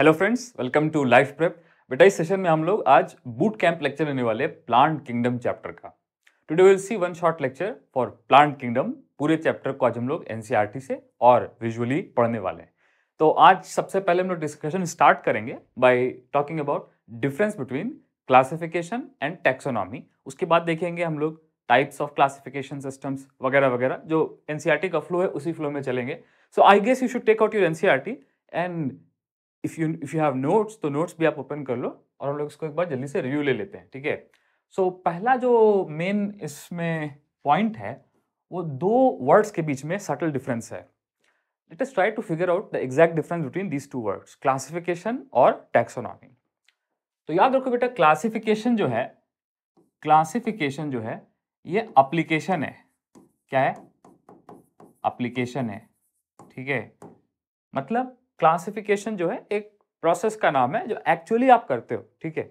Hello friends welcome to life prep बेटा इस session में हम लोग आज बूट कैंप लेक्चर लेने वाले प्लांट किंगडम चैप्टर का today will see one short lecture for plant kingdom पूरे चैप्टर को आज हम लोग एन e से और विजुअली पढ़ने वाले हैं तो आज सबसे पहले हम लोग डिस्कशन स्टार्ट करेंगे by talking about difference between classification and taxonomy उसके बाद देखेंगे हम लोग टाइप्स ऑफ क्लासिफिकेशन सिस्टम्स वगैरह वगैरह जो एन e का फ्लो है उसी फ्लो में चलेंगे so I guess you should take out your an and if you if you have notes तो नोट्स भी आप ओपन कर लो और हम लोग इसको एक बार जल्दी से रिव्यू ले लेते हैं ठीक है सो पहला जो मेन इसमें पॉइंट है वो दो वर्ड्स के बीच में सटल डिफरेंस है let's try to figure out the exact difference between these two words classification और टैक्सोनॉमी तो याद रखो बेटा क्लासिफिकेशन जो है क्लासिफिकेशन जो है ये अप्लीकेशन है क्या है अप्लीकेशन है ठीक है मतलब क्लासिफिकेशन जो है एक प्रोसेस का नाम है जो एक्चुअली आप करते हो ठीक है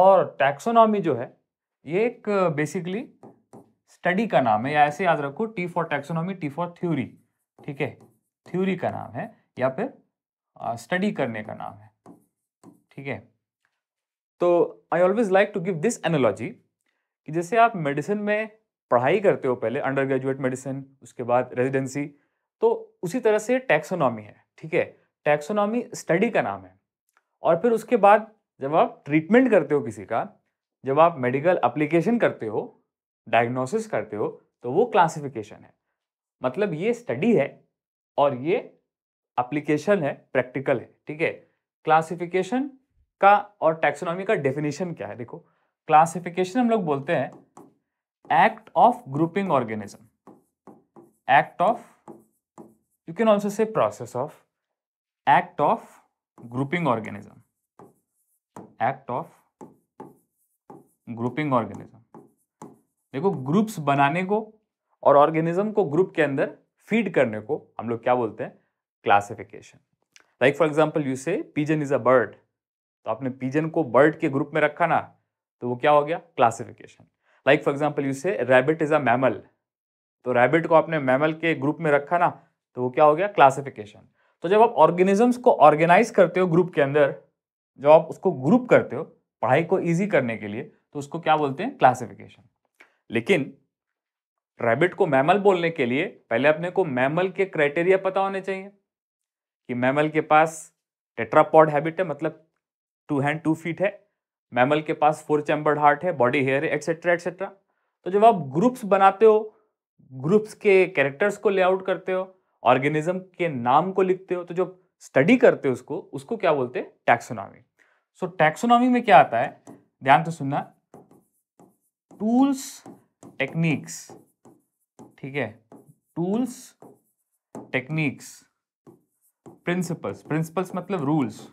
और टैक्सोनॉमी जो है ये एक बेसिकली स्टडी का नाम है या ऐसे याद रखो T for taxonomy T for theory ठीक है थ्योरी का नाम है या फिर स्टडी करने का नाम है ठीक है तो I always like to give this analogy कि जैसे आप मेडिसिन में पढ़ाई करते हो पहले अंडर ग्रेजुएट मेडिसिन उसके बाद रेजिडेंसी तो उसी तरह से टैक्सोनॉमी है ठीक है टैक्सोनॉमी स्टडी का नाम है और फिर उसके बाद जब आप ट्रीटमेंट करते हो किसी का जब आप मेडिकल अप्लीकेशन करते हो डायग्नोसिस करते हो तो वो क्लासिफिकेशन है मतलब ये स्टडी है और ये अप्लीकेशन है प्रैक्टिकल है ठीक है क्लासिफिकेशन का और टैक्सोनॉमी का डेफिनेशन क्या है देखो क्लासिफिकेशन हम लोग बोलते हैं act of grouping organism act of you can also say process of act of grouping organism act of grouping organism देखो ग्रुप्स बनाने को और ऑर्गेनिज्म को ग्रुप के अंदर फीड करने को हम लोग क्या बोलते हैं classification like for example you say pigeon is a bird तो आपने पीजन को बर्ड के ग्रुप में रखा ना तो वो क्या हो गया classification like for example you say rabbit is a mammal तो रैबिट को आपने मैमल के ग्रुप में रखा ना तो वो क्या हो गया क्लासिफिकेशन तो जब आप ऑर्गेनिजम्स को ऑर्गेनाइज करते हो ग्रुप के अंदर जब आप उसको ग्रुप करते हो पढ़ाई को ईजी करने के लिए तो उसको क्या बोलते हैं क्लासिफिकेशन लेकिन रैबिट को मैमल बोलने के लिए पहले अपने को मैमल के क्राइटेरिया पता होने चाहिए कि मैमल के पास टेट्रापॉड हैबिट है मतलब टू हैंड टू फीट है मैमल के पास फोर चैम्बर्ड हार्ट है बॉडी हेयर है एक्सेट्रा एट्सेट्रा तो जब आप ग्रुप्स बनाते हो ग्रुप्स के कैरेक्टर्स को लेआउट करते हो ऑर्गेनिज्म के नाम को लिखते हो तो जो स्टडी करते हो उसको उसको क्या बोलते हैं टैक्सोनॉमी सो टैक्सोनॉमी में क्या आता है ध्यान से सुनना टूल्स टेक्निक्स ठीक है टूल्स टेक्निक्स प्रिंसिपल्स प्रिंसिपल्स मतलब रूल्स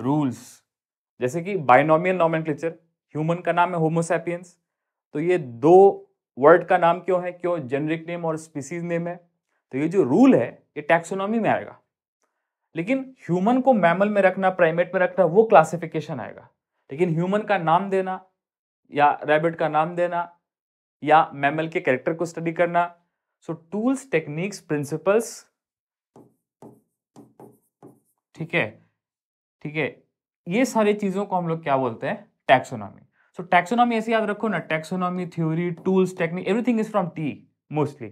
रूल्स जैसे कि बाइनोमियल नॉमन ह्यूमन का नाम है होमोसैपियंस तो ये दो वर्ड का नाम क्यों है क्यों जेनरिक नेम और स्पीसीज नेम है तो ये जो रूल है ये टैक्सोनॉमी में आएगा लेकिन ह्यूमन को मैमल में रखना प्राइमेट में रखना वो क्लासिफिकेशन आएगा लेकिन ह्यूमन का नाम देना या रैबिट का नाम देना या मैमल के कैरेक्टर को स्टडी करना सो टूल्स टेक्निक्स प्रिंसिपल्स ठीक है ठीक है ये सारी चीज़ों को हम लोग क्या बोलते हैं टैक्सोनॉमी सो टैक्सोनॉमी ऐसे याद रखो ना taxonomy theory tools technique everything is from T mostly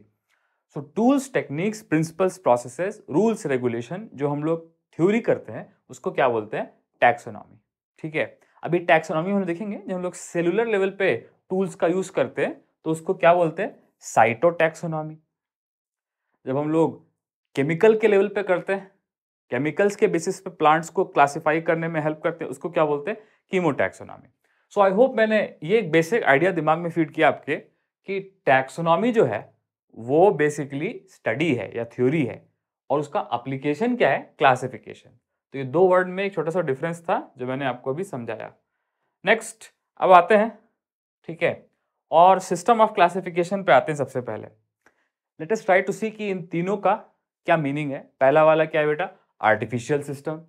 so tools techniques principles processes rules regulation जो हम लोग थ्योरी करते हैं उसको क्या बोलते हैं टैक्सोनॉमी ठीक है अभी टैक्सोनॉमी हम देखेंगे जब हम लोग सेलुलर लेवल पे टूल्स का यूज करते हैं तो उसको क्या बोलते हैं साइटो टैक्सोनॉमी जब हम लोग केमिकल के लेवल पे करते हैं केमिकल्स के बेसिस पे प्लांट्स को क्लासिफाई करने में हेल्प करते हैं उसको क्या बोलते हैं कीमोटैक्सोनॉमी सो आई होप मैंने ये एक बेसिक आइडिया दिमाग में फीड किया आपके कि टैक्सोनॉमी जो है वो बेसिकली स्टडी है या थ्योरी है और उसका अप्लीकेशन क्या है क्लासिफिकेशन तो ये दो वर्ड में एक छोटा सा डिफरेंस था जो मैंने आपको अभी समझाया नेक्स्ट अब आते हैं ठीक है और सिस्टम ऑफ क्लासिफिकेशन पे आते हैं सबसे पहले let's try to see कि इन तीनों का क्या मीनिंग है पहला वाला क्या है बेटा आर्टिफिशियल सिस्टम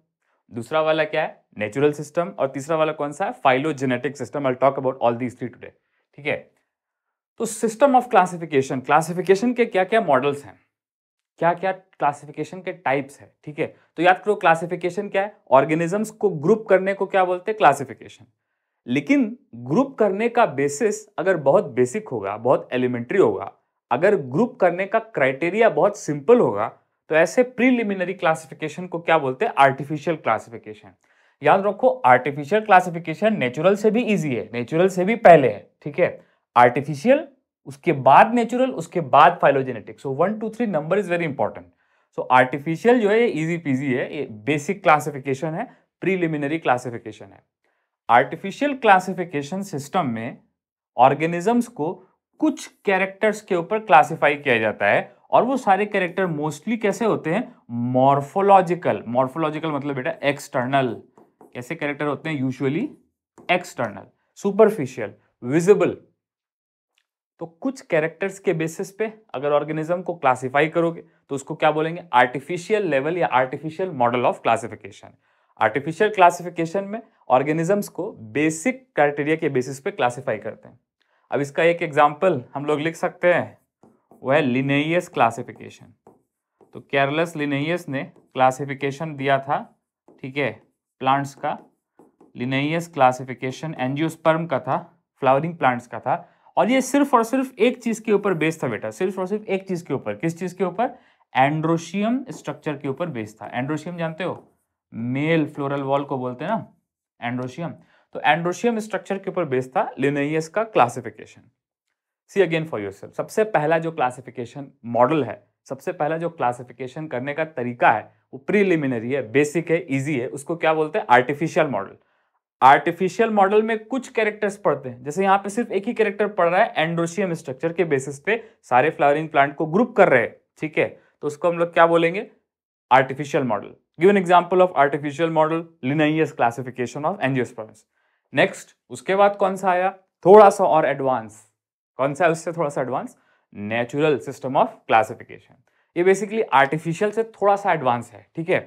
दूसरा वाला क्या है नेचुरल सिस्टम और तीसरा वाला कौन सा है phylogenetic system I talk about all these three today ठीक है तो सिस्टम ऑफ क्लासिफिकेशन क्लासिफिकेशन के क्या क्या मॉडल्स हैं क्या क्या क्लासिफिकेशन के टाइप्स है ठीक है तो याद करो क्लासिफिकेशन क्या है ऑर्गेनिजम्स को ग्रुप करने को क्या बोलते हैं क्लासिफिकेशन लेकिन ग्रुप करने का बेसिस अगर बहुत बेसिक होगा बहुत एलिमेंट्री होगा अगर ग्रुप करने का क्राइटेरिया बहुत सिंपल होगा तो ऐसे प्रीलिमिनरी क्लासिफिकेशन को क्या बोलते हैं आर्टिफिशियल क्लासिफिकेशन याद रखो आर्टिफिशियल क्लासिफिकेशन नेचुरल से भी इजी है नेचुरल से भी पहले है ठीक है आर्टिफिशियल उसके बाद नेचुरल उसके बाद phylogenetic so one two three number is very important so artificial जो है इजी पीजी है ये बेसिक क्लासिफिकेशन है प्रीलिमिनरी क्लासिफिकेशन है आर्टिफिशियल क्लासिफिकेशन सिस्टम में ऑर्गेनिजम्स को कुछ कैरेक्टर्स के ऊपर क्लासिफाई किया जाता है और वो सारे कैरेक्टर मोस्टली कैसे होते हैं मॉर्फोलॉजिकल मॉर्फोलॉजिकल मतलब बेटा एक्सटर्नल कैसे कैरेक्टर होते हैं यूजुअली एक्सटर्नल सुपरफिशियल विजिबल तो कुछ कैरेक्टर्स के बेसिस पे अगर ऑर्गेनिज्म को क्लासिफाई करोगे तो उसको क्या बोलेंगे आर्टिफिशियल लेवल या artificial model of classification artificial classification में ऑर्गेनिजम्स को बेसिक क्राइटेरिया के बेसिस पे क्लासिफाई करते हैं अब इसका एक एग्जाम्पल हम लोग लिख सकते हैं वह है लिनेस क्लासिफिकेशन तो केयरलेस लिनेस ने क्लासिफिकेशन दिया था ठीक है प्लांट्स का लिनेस क्लासिफिकेशन एनजियोस्पर्म का था फ्लावरिंग प्लांट्स का था और ये सिर्फ और सिर्फ एक चीज के ऊपर बेस था बेटा सिर्फ और सिर्फ एक चीज के ऊपर किस चीज के ऊपर एंड्रोशियम स्ट्रक्चर के ऊपर बेस था एंड्रोशियम जानते हो मेल फ्लोरल वॉल को बोलते हैं ना एंड्रोशियम तो एंड्रोशियम स्ट्रक्चर के ऊपर बेस था लिनेस का classification see again for yourself सबसे पहला जो क्लासिफिकेशन मॉडल है सबसे पहला जो क्लासिफिकेशन करने का तरीका है वो प्रीलिमिनरी है बेसिक है इजी है उसको क्या बोलते हैं आर्टिफिशियल मॉडल आर्टिफिशियल मॉडल में कुछ कैरेक्टर्स पढ़ते हैं जैसे यहाँ पे सिर्फ एक ही कैरेक्टर पढ़ रहा है एंड्रोशियम स्ट्रक्चर के बेसिस पे सारे फ्लावरिंग प्लांट को ग्रुप कर रहे हैं ठीक है तो उसको हम लोग क्या बोलेंगे artificial model give an example of artificial model Linnaeus classification of angiosperms next उसके बाद कौन सा आया थोड़ा सा और एडवांस कौन सा है उससे थोड़ा सा advance natural system of classification ये बेसिकली आर्टिफिशियल से थोड़ा सा एडवांस है ठीक है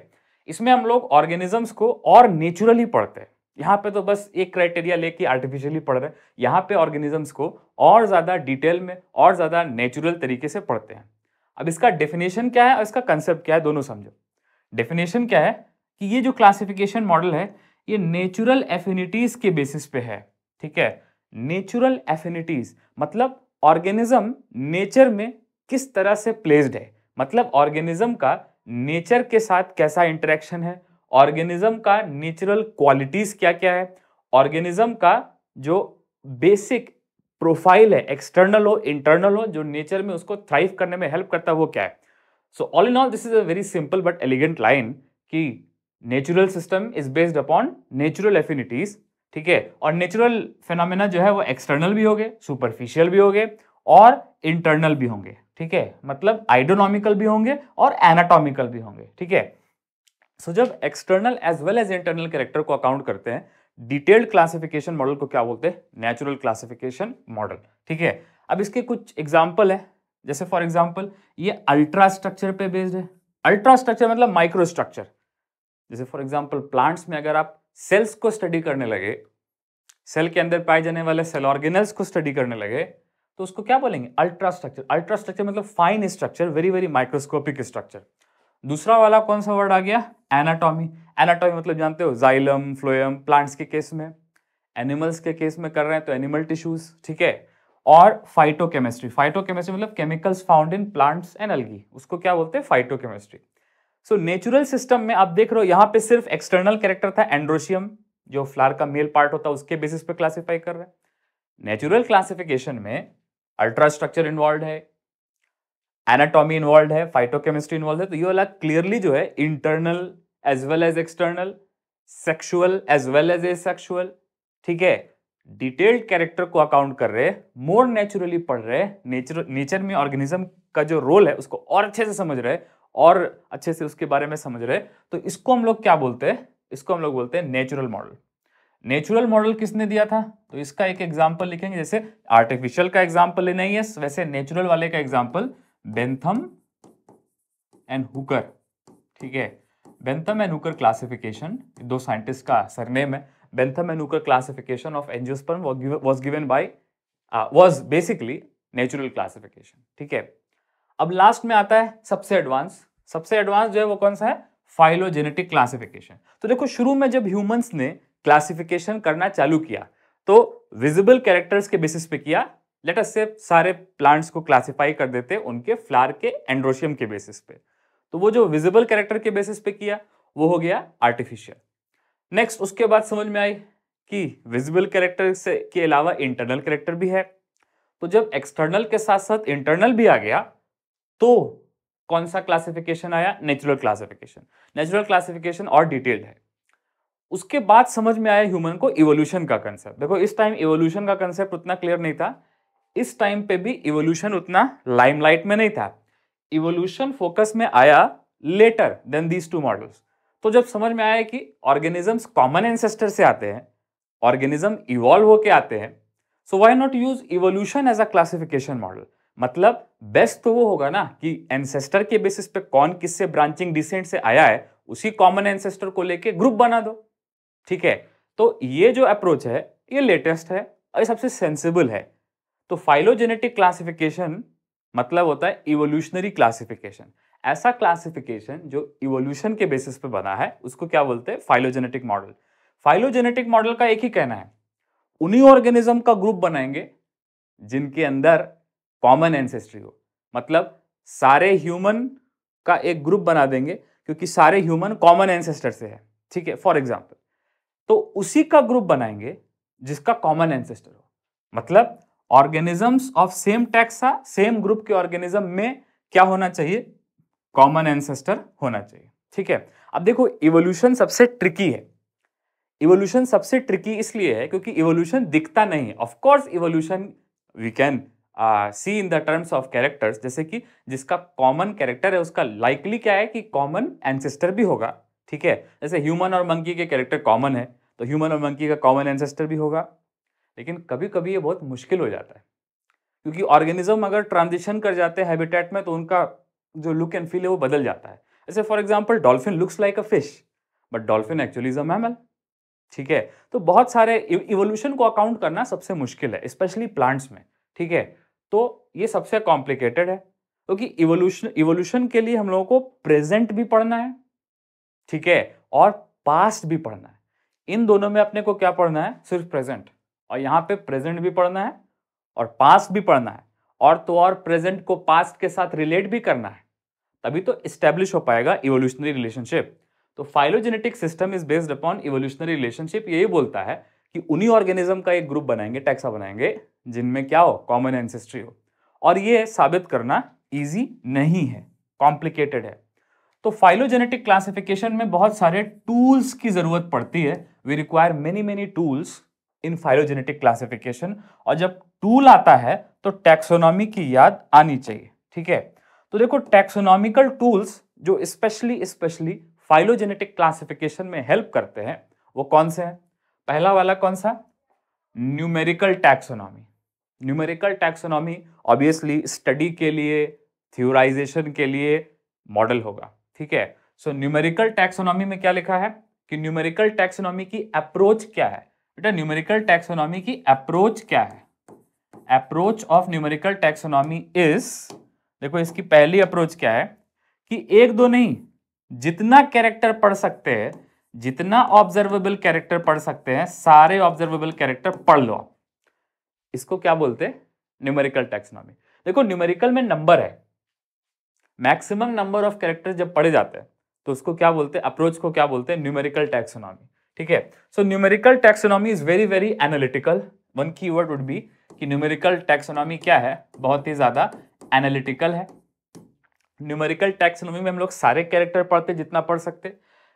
इसमें हम लोग ऑर्गेनिजम्स को और नेचुरली पढ़ते हैं यहाँ पे तो बस एक क्राइटेरिया लेके आर्टिफिशियली पढ़ रहे हैं यहाँ पे ऑर्गेनिजम्स को और ज़्यादा डिटेल में और ज़्यादा नेचुरल तरीके से पढ़ते हैं अब इसका डेफिनेशन क्या है और इसका कंसेप्ट क्या है दोनों समझो डेफिनेशन क्या है कि ये जो क्लासिफिकेशन मॉडल है ये नेचुरल एफिनिटीज़ के बेसिस पे है ठीक है नेचुरल एफिनिटीज़ मतलब ऑर्गेनिज्म नेचर में किस तरह से प्लेस्ड है मतलब ऑर्गेनिज्म का नेचर के साथ कैसा इंटरेक्शन है ऑर्गेनिज्म का नेचुरल क्वालिटीज क्या क्या है ऑर्गेनिज्म का जो बेसिक प्रोफाइल है एक्सटर्नल हो इंटरनल हो जो नेचर में उसको थ्राइव करने में हेल्प करता है वो क्या है so all in all this is a very simple but elegant line कि natural system is based upon natural affinities ठीक है और नेचुरल फेनोमेना जो है वो एक्सटर्नल भी हो गए सुपरफिशियल भी हो गए और इंटरनल भी होंगे ठीक है मतलब आइडोनॉमिकल भी होंगे और एनाटॉमिकल भी होंगे ठीक है सो जब external as well as internal character को अकाउंट करते हैं डिटेल्ड क्लासिफिकेशन मॉडल को क्या बोलते हैं नेचुरल क्लासिफिकेशन मॉडल ठीक है अब इसके कुछ एग्जाम्पल है मतलब जैसे फॉर एग्जाम्पल ये अल्ट्रा स्ट्रक्चर पे बेस्ड है अल्ट्रा स्ट्रक्चर मतलब माइक्रो स्ट्रक्चर जैसे फॉर एग्जाम्पल प्लांट्स में अगर आप सेल्स को स्टडी करने लगे सेल के अंदर पाए जाने वाले सेल ऑर्गेनल्स को स्टडी करने लगे तो उसको क्या बोलेंगे अल्ट्रा स्ट्रक्चर अल्ट्रा स्ट्रक्चर मतलब fine structure very very microscopic structure दूसरा वाला कौन सा वर्ड आ गया एनाटॉमी एनाटॉमी मतलब जानते हो जाइलम फ्लोयम प्लांट्स के केस में एनिमल्स के केस में कर रहे हैं तो एनिमल टिश्यूज ठीक है और फाइटोकेमिस्ट्री फाइटोकेमिस्ट्री मतलब chemicals found in plants and algae उसको क्या बोलते हैं फाइटोकेमिस्ट्री सो नेचुरल सिस्टम में आप देख रहे हो यहाँ पे सिर्फ एक्सटर्नल कैरेक्टर था एंड्रोशियम जो फ्लार का मेल पार्ट होता है उसके बेसिस पे क्लासिफाई कर रहे हैं नेचुरल क्लासिफिकेशन में अल्ट्रास्ट्रक्चर इन्वॉल्व है एनाटॉमी इन्वॉल्व है फाइटोकेमिस्ट्री इन्वॉल्व है तो ये वाला क्लियरली जो है internal as well as external sexual as well as asexual ठीक है डिटेल्ड कैरेक्टर को अकाउंट कर रहे मोर नेचुरली पढ़ रहे नेचर नेचर में ऑर्गेनिज्म का जो रोल है उसको और अच्छे से समझ रहे और अच्छे से उसके बारे में समझ रहे तो इसको हम लोग क्या बोलते हैं इसको हम लोग बोलते हैं नेचुरल मॉडल नेचुरल मॉडल किसने दिया था तो इसका एक एग्जाम्पल लिखेंगे जैसे आर्टिफिशियल का एग्जाम्पल लेना ही है वैसे नेचुरल वाले का एग्जाम्पल बेंथम एंड हुकर ठीक है बेंथम एंड हुकर क्लासिफिकेशन दो साइंटिस्ट का सरनेम है Bentham and Hooker classification of angiosperm was given by was basically natural classification ठीक है अब लास्ट में आता है सबसे एडवांस सबसे एडवांस जो है वो कौन सा है फाइलोजेनेटिक क्लासिफिकेशन तो देखो शुरू में जब ह्यूमंस ने क्लासिफिकेशन करना चालू किया तो विजिबल कैरेक्टर्स के बेसिस पे किया लेट अस से सारे प्लांट्स को क्लासिफाई कर देते उनके फ्लार के एंड्रोशियम के बेसिस पे तो वो जो विजिबल कैरेक्टर के बेसिस पे किया वो हो गया आर्टिफिशियल नेक्स्ट उसके बाद समझ में आई कि विजिबल कैरेक्टर से के अलावा इंटरनल कैरेक्टर भी है तो जब एक्सटर्नल के साथ साथ इंटरनल भी आ गया तो कौन सा क्लासिफिकेशन आया नेचुरल क्लासिफिकेशन नेचुरल क्लासिफिकेशन और डिटेल्ड है उसके बाद समझ में आया ह्यूमन को इवोल्यूशन का कंसेप्ट देखो इस टाइम इवोल्यूशन का कंसेप्ट उतना क्लियर नहीं था इस टाइम पे भी इवोल्यूशन उतना लाइमलाइट में नहीं था इवोल्यूशन फोकस में आया later than these two models तो जब समझ में आया कि ऑर्गेनिजम्स कॉमन एंसेस्टर से आते हैं ऑर्गेनिज्म इवॉल्व होके आते हैं so why not use evolution as a classification model मतलब बेस्ट तो वो होगा ना कि एंसेस्टर के बेसिस पे कौन किससे ब्रांचिंग डिसेंट से आया है उसी कॉमन एंसेस्टर को लेके ग्रुप बना दो ठीक है तो ये जो अप्रोच है ये लेटेस्ट है और ये सबसे सेंसिबल है तो फाइलोजेनेटिक क्लासिफिकेशन मतलब होता है इवोल्यूशनरी क्लासिफिकेशन ऐसा क्लासिफिकेशन जो इवोल्यूशन के बेसिस पे बना है उसको क्या बोलते हैं फाइलोजेनेटिक मॉडल फाइलोजेनेटिक मॉडल का एक ही कहना है उन्हीं ऑर्गेनिज्म का ग्रुप बनाएंगे जिनके अंदर कॉमन एंसेस्ट्री हो मतलब सारे ह्यूमन का एक ग्रुप बना देंगे क्योंकि सारे ह्यूमन कॉमन एंसेस्टर से है ठीक है फॉर एग्जाम्पल तो उसी का ग्रुप बनाएंगे जिसका कॉमन एंसेस्टर हो मतलब organisms of same taxa same group के ऑर्गेनिज्म में क्या होना चाहिए कॉमन एंसेस्टर होना चाहिए ठीक है अब देखो इवोल्यूशन सबसे ट्रिकी है इवोल्यूशन सबसे ट्रिकी इसलिए है क्योंकि इवोल्यूशन दिखता नहीं है of course evolution we can see in the terms of characters जैसे कि जिसका कॉमन कैरेक्टर है उसका लाइकली क्या है कि कॉमन एंसेस्टर भी होगा ठीक है जैसे ह्यूमन और मंकी के कैरेक्टर कॉमन है तो ह्यूमन और मंकी का कॉमन एंसेस्टर भी होगा लेकिन कभी कभी ये बहुत मुश्किल हो जाता है क्योंकि ऑर्गेनिज्म अगर ट्रांजिशन कर जाते हैं हैबिटेट में तो उनका जो लुक एंड फील है वो बदल जाता है जैसे for example dolphin looks like a fish but dolphin actually is a mammal ठीक है तो बहुत सारे इवोल्यूशन को अकाउंट करना सबसे मुश्किल है स्पेशली प्लांट्स में ठीक है तो ये सबसे कॉम्प्लिकेटेड है क्योंकि इवोल्यूशन इवोल्यूशन के लिए हम लोगों को प्रेजेंट भी पढ़ना है ठीक है और पास्ट भी पढ़ना है इन दोनों में अपने को क्या पढ़ना है सिर्फ प्रेजेंट और यहाँ पे प्रेजेंट भी पढ़ना है और पास्ट भी पढ़ना है और तो और प्रेजेंट को पास्ट के साथ रिलेट भी करना है तभी तो इस्टेब्लिश हो पाएगा इवोल्यूशनरी रिलेशनशिप तो phylogenetic system is based upon evolutionary relationship यही बोलता है कि उन्हीं ऑर्गेनिज्म का एक ग्रुप बनाएंगे टैक्सा बनाएंगे जिनमें क्या हो कॉमन एंसेस्ट्री हो और ये साबित करना ईजी नहीं है कॉम्प्लिकेटेड है तो फाइलोजेनेटिक क्लासिफिकेशन में बहुत सारे टूल्स की ज़रूरत पड़ती है we require many many tools in phylogenetic classification और जब टूल आता है तो टैक्सोनॉमी की याद आनी चाहिए ठीक है तो देखो टैक्सोनॉमिकल टूल्स जो स्पेशली स्पेशली फाइलोजेनेटिक क्लासिफिकेशन में हेल्प करते हैं वो कौन से हैं पहला वाला कौन सा numerical taxonomy numerical taxonomy obviously study के लिए थियोराइजेशन के लिए मॉडल होगा ठीक है सो न्यूमेरिकल टैक्सोनॉमी में क्या लिखा है कि न्यूमेरिकल टैक्सोनॉमी की अप्रोच क्या है बेटा न्यूमेरिकल टैक्सोनॉमी की अप्रोच क्या है approach of numerical taxonomy is देखो इसकी पहली अप्रोच क्या है कि एक दो नहीं जितना कैरेक्टर पढ़ सकते हैं जितना ऑब्जर्वेबल कैरेक्टर पढ़ सकते हैं सारे ऑब्जर्वेबल कैरेक्टर पढ़ लो आप इसको क्या बोलते हैं न्यूमेरिकल टैक्सोनॉमी देखो न्यूमेरिकल में नंबर है मैक्सिमम नंबर ऑफ कैरेक्टर जब पढ़े जाते हैं तो उसको क्या बोलते हैं अप्रोच को क्या बोलते हैं न्यूमेरिकल टैक्सोनॉमी ठीक है so numerical taxonomy is very very analytical one key word would be कि न्यूमेरिकल टैक्सोनॉमी क्या है बहुत ही ज़्यादा एनालिटिकल है न्यूमेरिकल टैक्सोनॉमी में हम लोग सारे कैरेक्टर पढ़ते जितना पढ़ सकते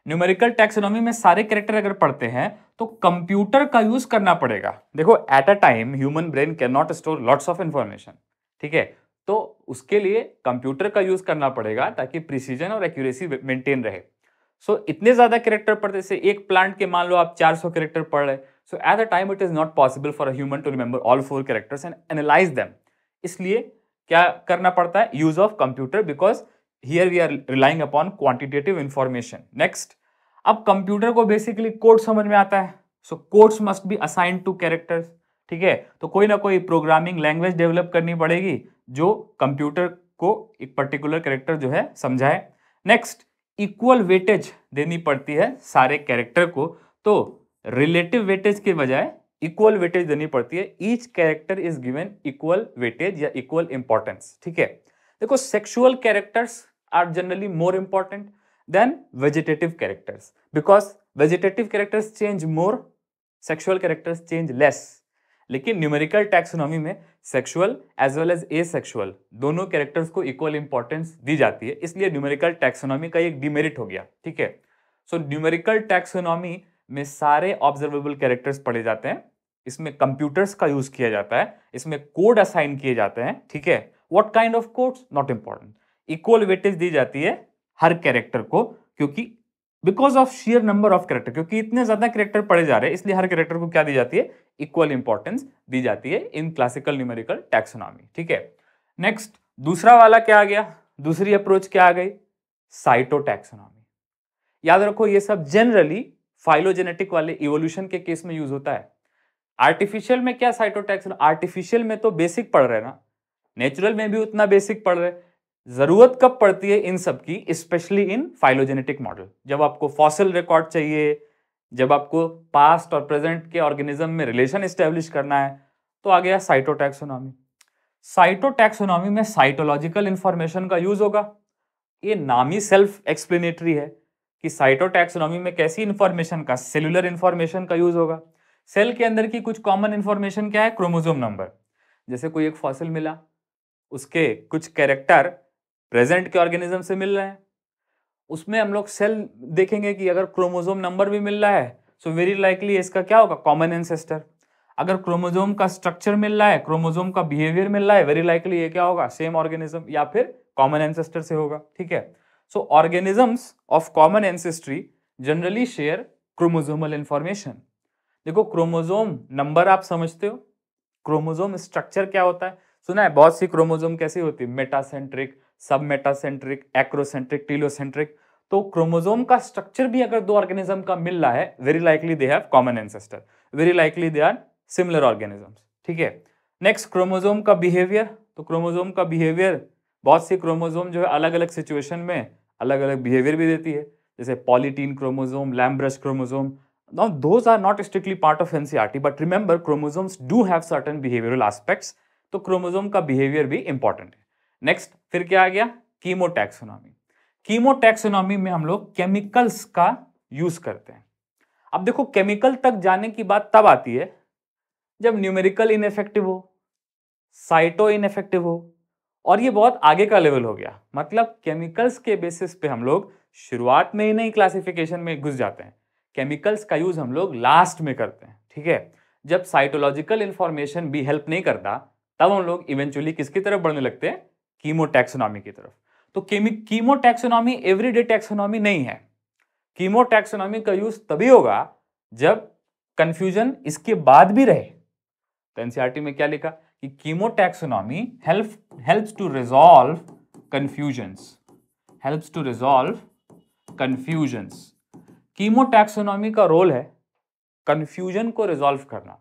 न्यूमेरिकल टैक्सोनॉमी में सारे कैरेक्टर अगर पढ़ते हैं तो कंप्यूटर का यूज करना पड़ेगा देखो at a time human brain can not store lots of information ठीक है तो उसके लिए कंप्यूटर का यूज करना पड़ेगा ताकि प्रिसीजन और एक्यूरेसी मेंटेन रहे सो so, इतने ज़्यादा कैरेक्टर पढ़ते जैसे एक प्लांट के मान लो आप 400 करेक्टर पढ़ रहे so at a time it is not possible for human to remember all four characters and analyze them इसलिए क्या करना पड़ता है use of computer because here we are relying upon quantitative information next अब computer को basically code समझ में आता है so codes must be assigned to characters ठीक है तो कोई ना कोई प्रोग्रामिंग लैंग्वेज डेवलप करनी पड़ेगी जो कंप्यूटर को एक पर्टिकुलर कैरेक्टर जो है समझाए नेक्स्ट इक्वल वेटेज देनी पड़ती है सारे कैरेक्टर को तो रिलेटिव वेटेज के बजाय इक्वल वेटेज देनी पड़ती है each character is given equal weightage या इक्वल इंपॉर्टेंस ठीक है देखो sexual characters are generally more important than vegetative characters because vegetative characters change more sexual characters change less लेकिन न्यूमेरिकल टैक्सोनॉमी में sexual as well as asexual दोनों characters को equal importance दी जाती है इसलिए न्यूमेरिकल टैक्सोनॉमी का एक डिमेरिट हो गया ठीक है सो न्यूमेरिकल टैक्सोनॉमी में सारे ऑब्जर्वेबल कैरेक्टर्स पढ़े जाते हैं इसमें कंप्यूटर्स का यूज किया जाता है इसमें कोड असाइन किए जाते हैं ठीक है what kind of codes not important equal weightage दी जाती है हर कैरेक्टर को क्योंकि because of sheer number of character क्योंकि इतने ज्यादा कैरेक्टर पढ़े जा रहे हैं इसलिए हर कैरेक्टर को क्या दी जाती है इक्वल इंपॉर्टेंस दी जाती है इन क्लासिकल न्यूमेरिकल टैक्सोनॉमी ठीक है नेक्स्ट दूसरा वाला क्या आ गया दूसरी अप्रोच क्या आ गई टैक्सोनॉमी याद रखो ये सब जनरली फाइलोजेनेटिक वाले इवोल्यूशन के केस में यूज होता है आर्टिफिशियल में क्या साइटोटैक्सन आर्टिफिशियल में तो बेसिक पढ़ रहे ना नेचुरल में भी उतना बेसिक पढ़ रहे जरूरत कब पड़ती है इन सब की स्पेशली इन फाइलोजेनेटिक मॉडल जब आपको फॉसिल रिकॉर्ड चाहिए जब आपको पास्ट और प्रेजेंट के ऑर्गेनिज्म में रिलेशन इस्टेब्लिश करना है तो आ गया साइटोटैक्सोनॉमी साइटोटैक्सोनॉमी में साइटोलॉजिकल इंफॉर्मेशन का यूज होगा ये नाम ही सेल्फ एक्सप्लेनेटरी है कि साइटोटैक्सोनॉमी में कैसी इंफॉर्मेशन का सेलुलर इंफॉर्मेशन का यूज होगा सेल के अंदर की कुछ कॉमन इंफॉर्मेशन क्या है क्रोमोजोम नंबर जैसे कोई एक फॉसिल मिला उसके कुछ कैरेक्टर प्रेजेंट के ऑर्गेनिज्म से मिल रहे हैं उसमें हम लोग सेल देखेंगे कि अगर क्रोमोजोम नंबर भी मिल रहा है सो वेरी लाइकली इसका क्या होगा कॉमन एंसेस्टर अगर क्रोमोजोम का स्ट्रक्चर मिल रहा है क्रोमोजोम का बिहेवियर मिल रहा है वेरी लाइकली ये क्या होगा सेम ऑर्गेनिज्म या फिर कॉमन एंसेस्टर से होगा ठीक है so organisms of common ancestry generally share chromosomal information देखो क्रोमोजोम नंबर आप समझते हो क्रोमोजोम स्ट्रक्चर क्या होता है सुना है बहुत सी क्रोमोजोम कैसी होती है मेटासेंट्रिक सब मेटासेंट्रिक एक्रोसेंट्रिक टीलोसेंट्रिक तो क्रोमोजोम का स्ट्रक्चर भी अगर दो ऑर्गेनिज्म का मिल रहा है very likely they have common ancestor very likely they are similar organisms ठीक है नेक्स्ट क्रोमोजोम का बिहेवियर तो क्रोमोजोम का बिहेवियर बहुत सी क्रोमोजोम जो है अलग अलग सिचुएशन में अलग अलग बिहेवियर भी देती है जैसे polytene chromosome lampbrush chromosome those are not strictly part of NCERT but remember chromosomes do have certain behavioural aspects तो क्रोमोजोम का बिहेवियर भी इंपॉर्टेंट है नेक्स्ट फिर क्या आ गया कीमो टैक्सोनॉमी कीमो टैक्सोनॉमी में हम लोग केमिकल्स का यूज करते हैं अब देखो केमिकल तक जाने की बात तब आती है जब न्यूमेरिकल इनफेक्टिव हो साइटो इनफेक्टिव हो और ये बहुत आगे का लेवल हो गया मतलब केमिकल्स के बेसिस पे हम लोग शुरुआत में ही नहीं क्लासिफिकेशन में घुस जाते हैं केमिकल्स का यूज हम लोग लास्ट में करते हैं ठीक है जब साइटोलॉजिकल इंफॉर्मेशन भी हेल्प नहीं करता तब हम लोग इवेंचुअली किसकी तरफ बढ़ने लगते हैं कीमो टैक्सोनॉमी की तरफ तो कीमो टैक्सोनॉमी एवरीडे टैक्सोनॉमी नहीं है कीमो टैक्सोनॉमी का यूज तभी होगा जब कंफ्यूजन इसके बाद भी रहे तो एनसीआरटी e में क्या लिखा कि chemotaxonomy help helps to resolve confusions helps to resolve confusions chemotaxonomy का रोल है कंफ्यूजन को रिजॉल्व करना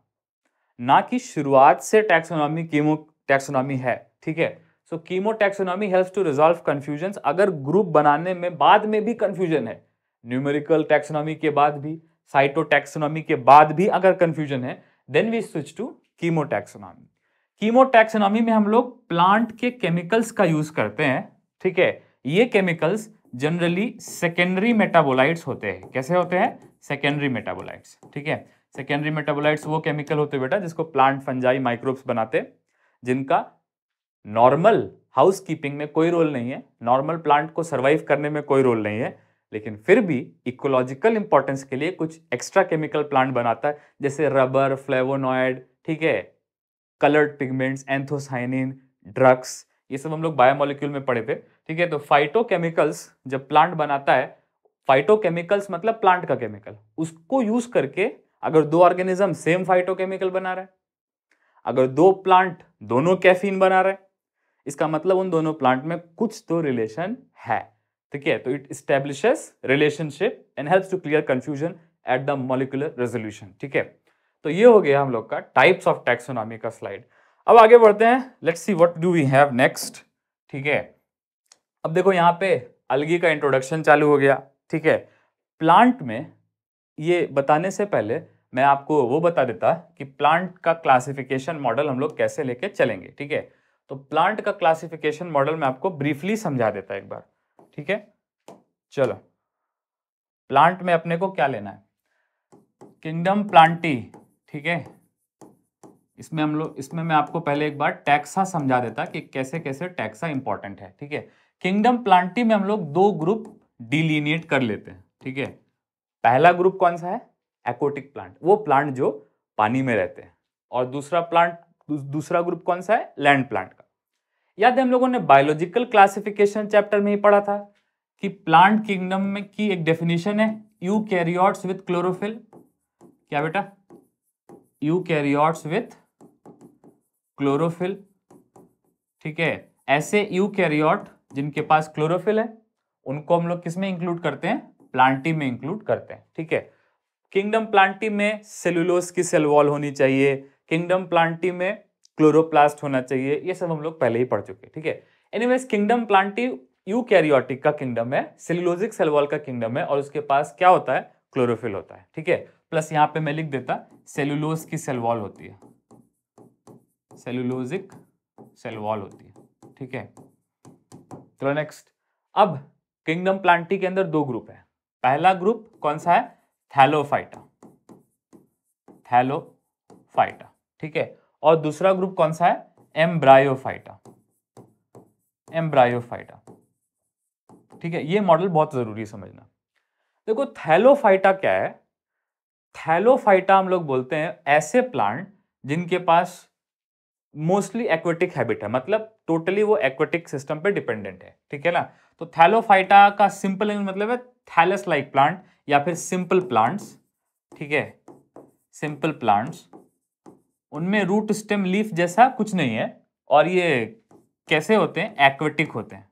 ना कि शुरुआत से टैक्सोनॉमी कीमो टैक्सोनॉमी है ठीक है so chemotaxonomy to resolve confusion अगर ग्रुप बनाने में बाद में भी कन्फ्यूजन है न्यूमेरिकल टैक्सोनॉमी के बाद भी साइटो के बाद भी अगर कन्फ्यूजन है then we switch to chemotaxonomy chemo में हम लोग प्लांट के केमिकल्स का यूज करते हैं ठीक है ये केमिकल्स जनरली सेकेंडरी मेटाबोलाइट्स होते हैं कैसे होते हैं सेकेंडरी मेटाबोलाइट्स ठीक है सेकेंडरी मेटाबोलाइट्स वो केमिकल होते बेटा जिसको प्लांट फंजाई माइक्रोब्स बनाते जिनका नॉर्मल हाउस कीपिंग में कोई रोल नहीं है नॉर्मल प्लांट को सर्वाइव करने में कोई रोल नहीं है लेकिन फिर भी इकोलॉजिकल इंपॉर्टेंस के लिए कुछ एक्स्ट्रा केमिकल प्लांट बनाता है जैसे रबर फ्लेवोनॉयड ठीक है कलर्ड पिगमेंट्स एंथोसाइनिन ड्रग्स ये सब हम लोग बायोमोलिक्यूल में पढ़े थे ठीक है तो फाइटोकेमिकल्स जब प्लांट बनाता है फाइटोकेमिकल्स मतलब प्लांट का केमिकल उसको यूज करके अगर दो ऑर्गेनिज्म सेम फाइटोकेमिकल बना रहे अगर दो प्लांट दोनों कैफीन बना रहे इसका मतलब उन दोनों प्लांट में कुछ तो रिलेशन है ठीक है तो it establish relationship and help to clear confusion at the molecular resolution ठीक है तो ये हो गया हम लोग का टाइप्स ऑफ टैक्सोनॉमी का स्लाइड अब आगे बढ़ते हैं let's see what do we have next ठीक है अब देखो यहाँ पे अलगी का इंट्रोडक्शन चालू हो गया ठीक है प्लांट में ये बताने से पहले मैं आपको वो बता देता कि प्लांट का क्लासिफिकेशन मॉडल हम लोग कैसे लेके चलेंगे ठीक है तो प्लांट का क्लासिफिकेशन मॉडल मैं आपको ब्रीफली समझा देता एक बार ठीक है चलो प्लांट में अपने को क्या लेना है किंगडम प्लांटी ठीक है इसमें हम लोग इसमें मैं आपको पहले एक बार टैक्सा समझा देता कि कैसे कैसे टैक्सा इंपॉर्टेंट है ठीक है किंगडम प्लांटी में हम लोग दो ग्रुप डिलीनिएट कर लेते हैं ठीक है पहला ग्रुप कौन सा है एकोटिक प्लांट वो प्लांट जो पानी में रहते हैं और दूसरा प्लांट दूसरा ग्रुप कौन सा है लैंड प्लांट का याद है हम लोगों ने बायोलॉजिकल क्लासिफिकेशन चैप्टर में ही पढ़ा था कि प्लांट किंगडम में की एक डेफिनेशन है यू कैरियॉट्स विथ क्लोरोफिल क्या बेटा यू कैरियॉट्स विथ क्लोरोफिल ठीक है ऐसे यू कैरियॉर्ट जिनके पास क्लोरोफिल है उनको हम लोग किसमें इंक्लूड करते हैं प्लांटी में इंक्लूड करते हैं ठीक है किंगडम प्लांटी में सेलुलोस की सेल वॉल होनी चाहिए किंगडम प्लांटी में क्लोरोप्लास्ट होना चाहिए ये सब हम लोग पहले ही पढ़ चुके हैं ठीक है एनीवेज किंगडम प्लांटी यूकैरियोटिक का किंगडम है सेल्यूलोजिक सेलवॉल का किंगडम है और उसके पास क्या होता है क्लोरोफिल होता है ठीक है प्लस यहाँ पे मैं लिख देता सेलुलोज की सेलवॉल होती है सेलुलोजिक सेलवॉल होती है ठीक है चलो नेक्स्ट अब किंगडम प्लांटी के अंदर दो ग्रुप है पहला ग्रुप कौन सा है थैलोफाइटा थैलोफाइटा ठीक है और दूसरा ग्रुप कौन सा है एम्ब्रायोफाइटा एम्ब्रायोफाइटा ठीक है ये मॉडल बहुत जरूरी समझना देखो थैलोफाइटा क्या है थैलोफाइटा हम लोग बोलते हैं ऐसे प्लांट जिनके पास मोस्टली एक्वेटिक हैबिट है मतलब टोटली वो एक्वेटिक सिस्टम पे डिपेंडेंट है ठीक है ना तो थैलोफाइटा का सिंपल मतलब है थैलस लाइक प्लांट या फिर सिंपल प्लांट्स ठीक है सिंपल प्लांट्स उनमें रूट स्टेम लीफ जैसा कुछ नहीं है और ये कैसे होते हैं एक्वेटिक होते हैं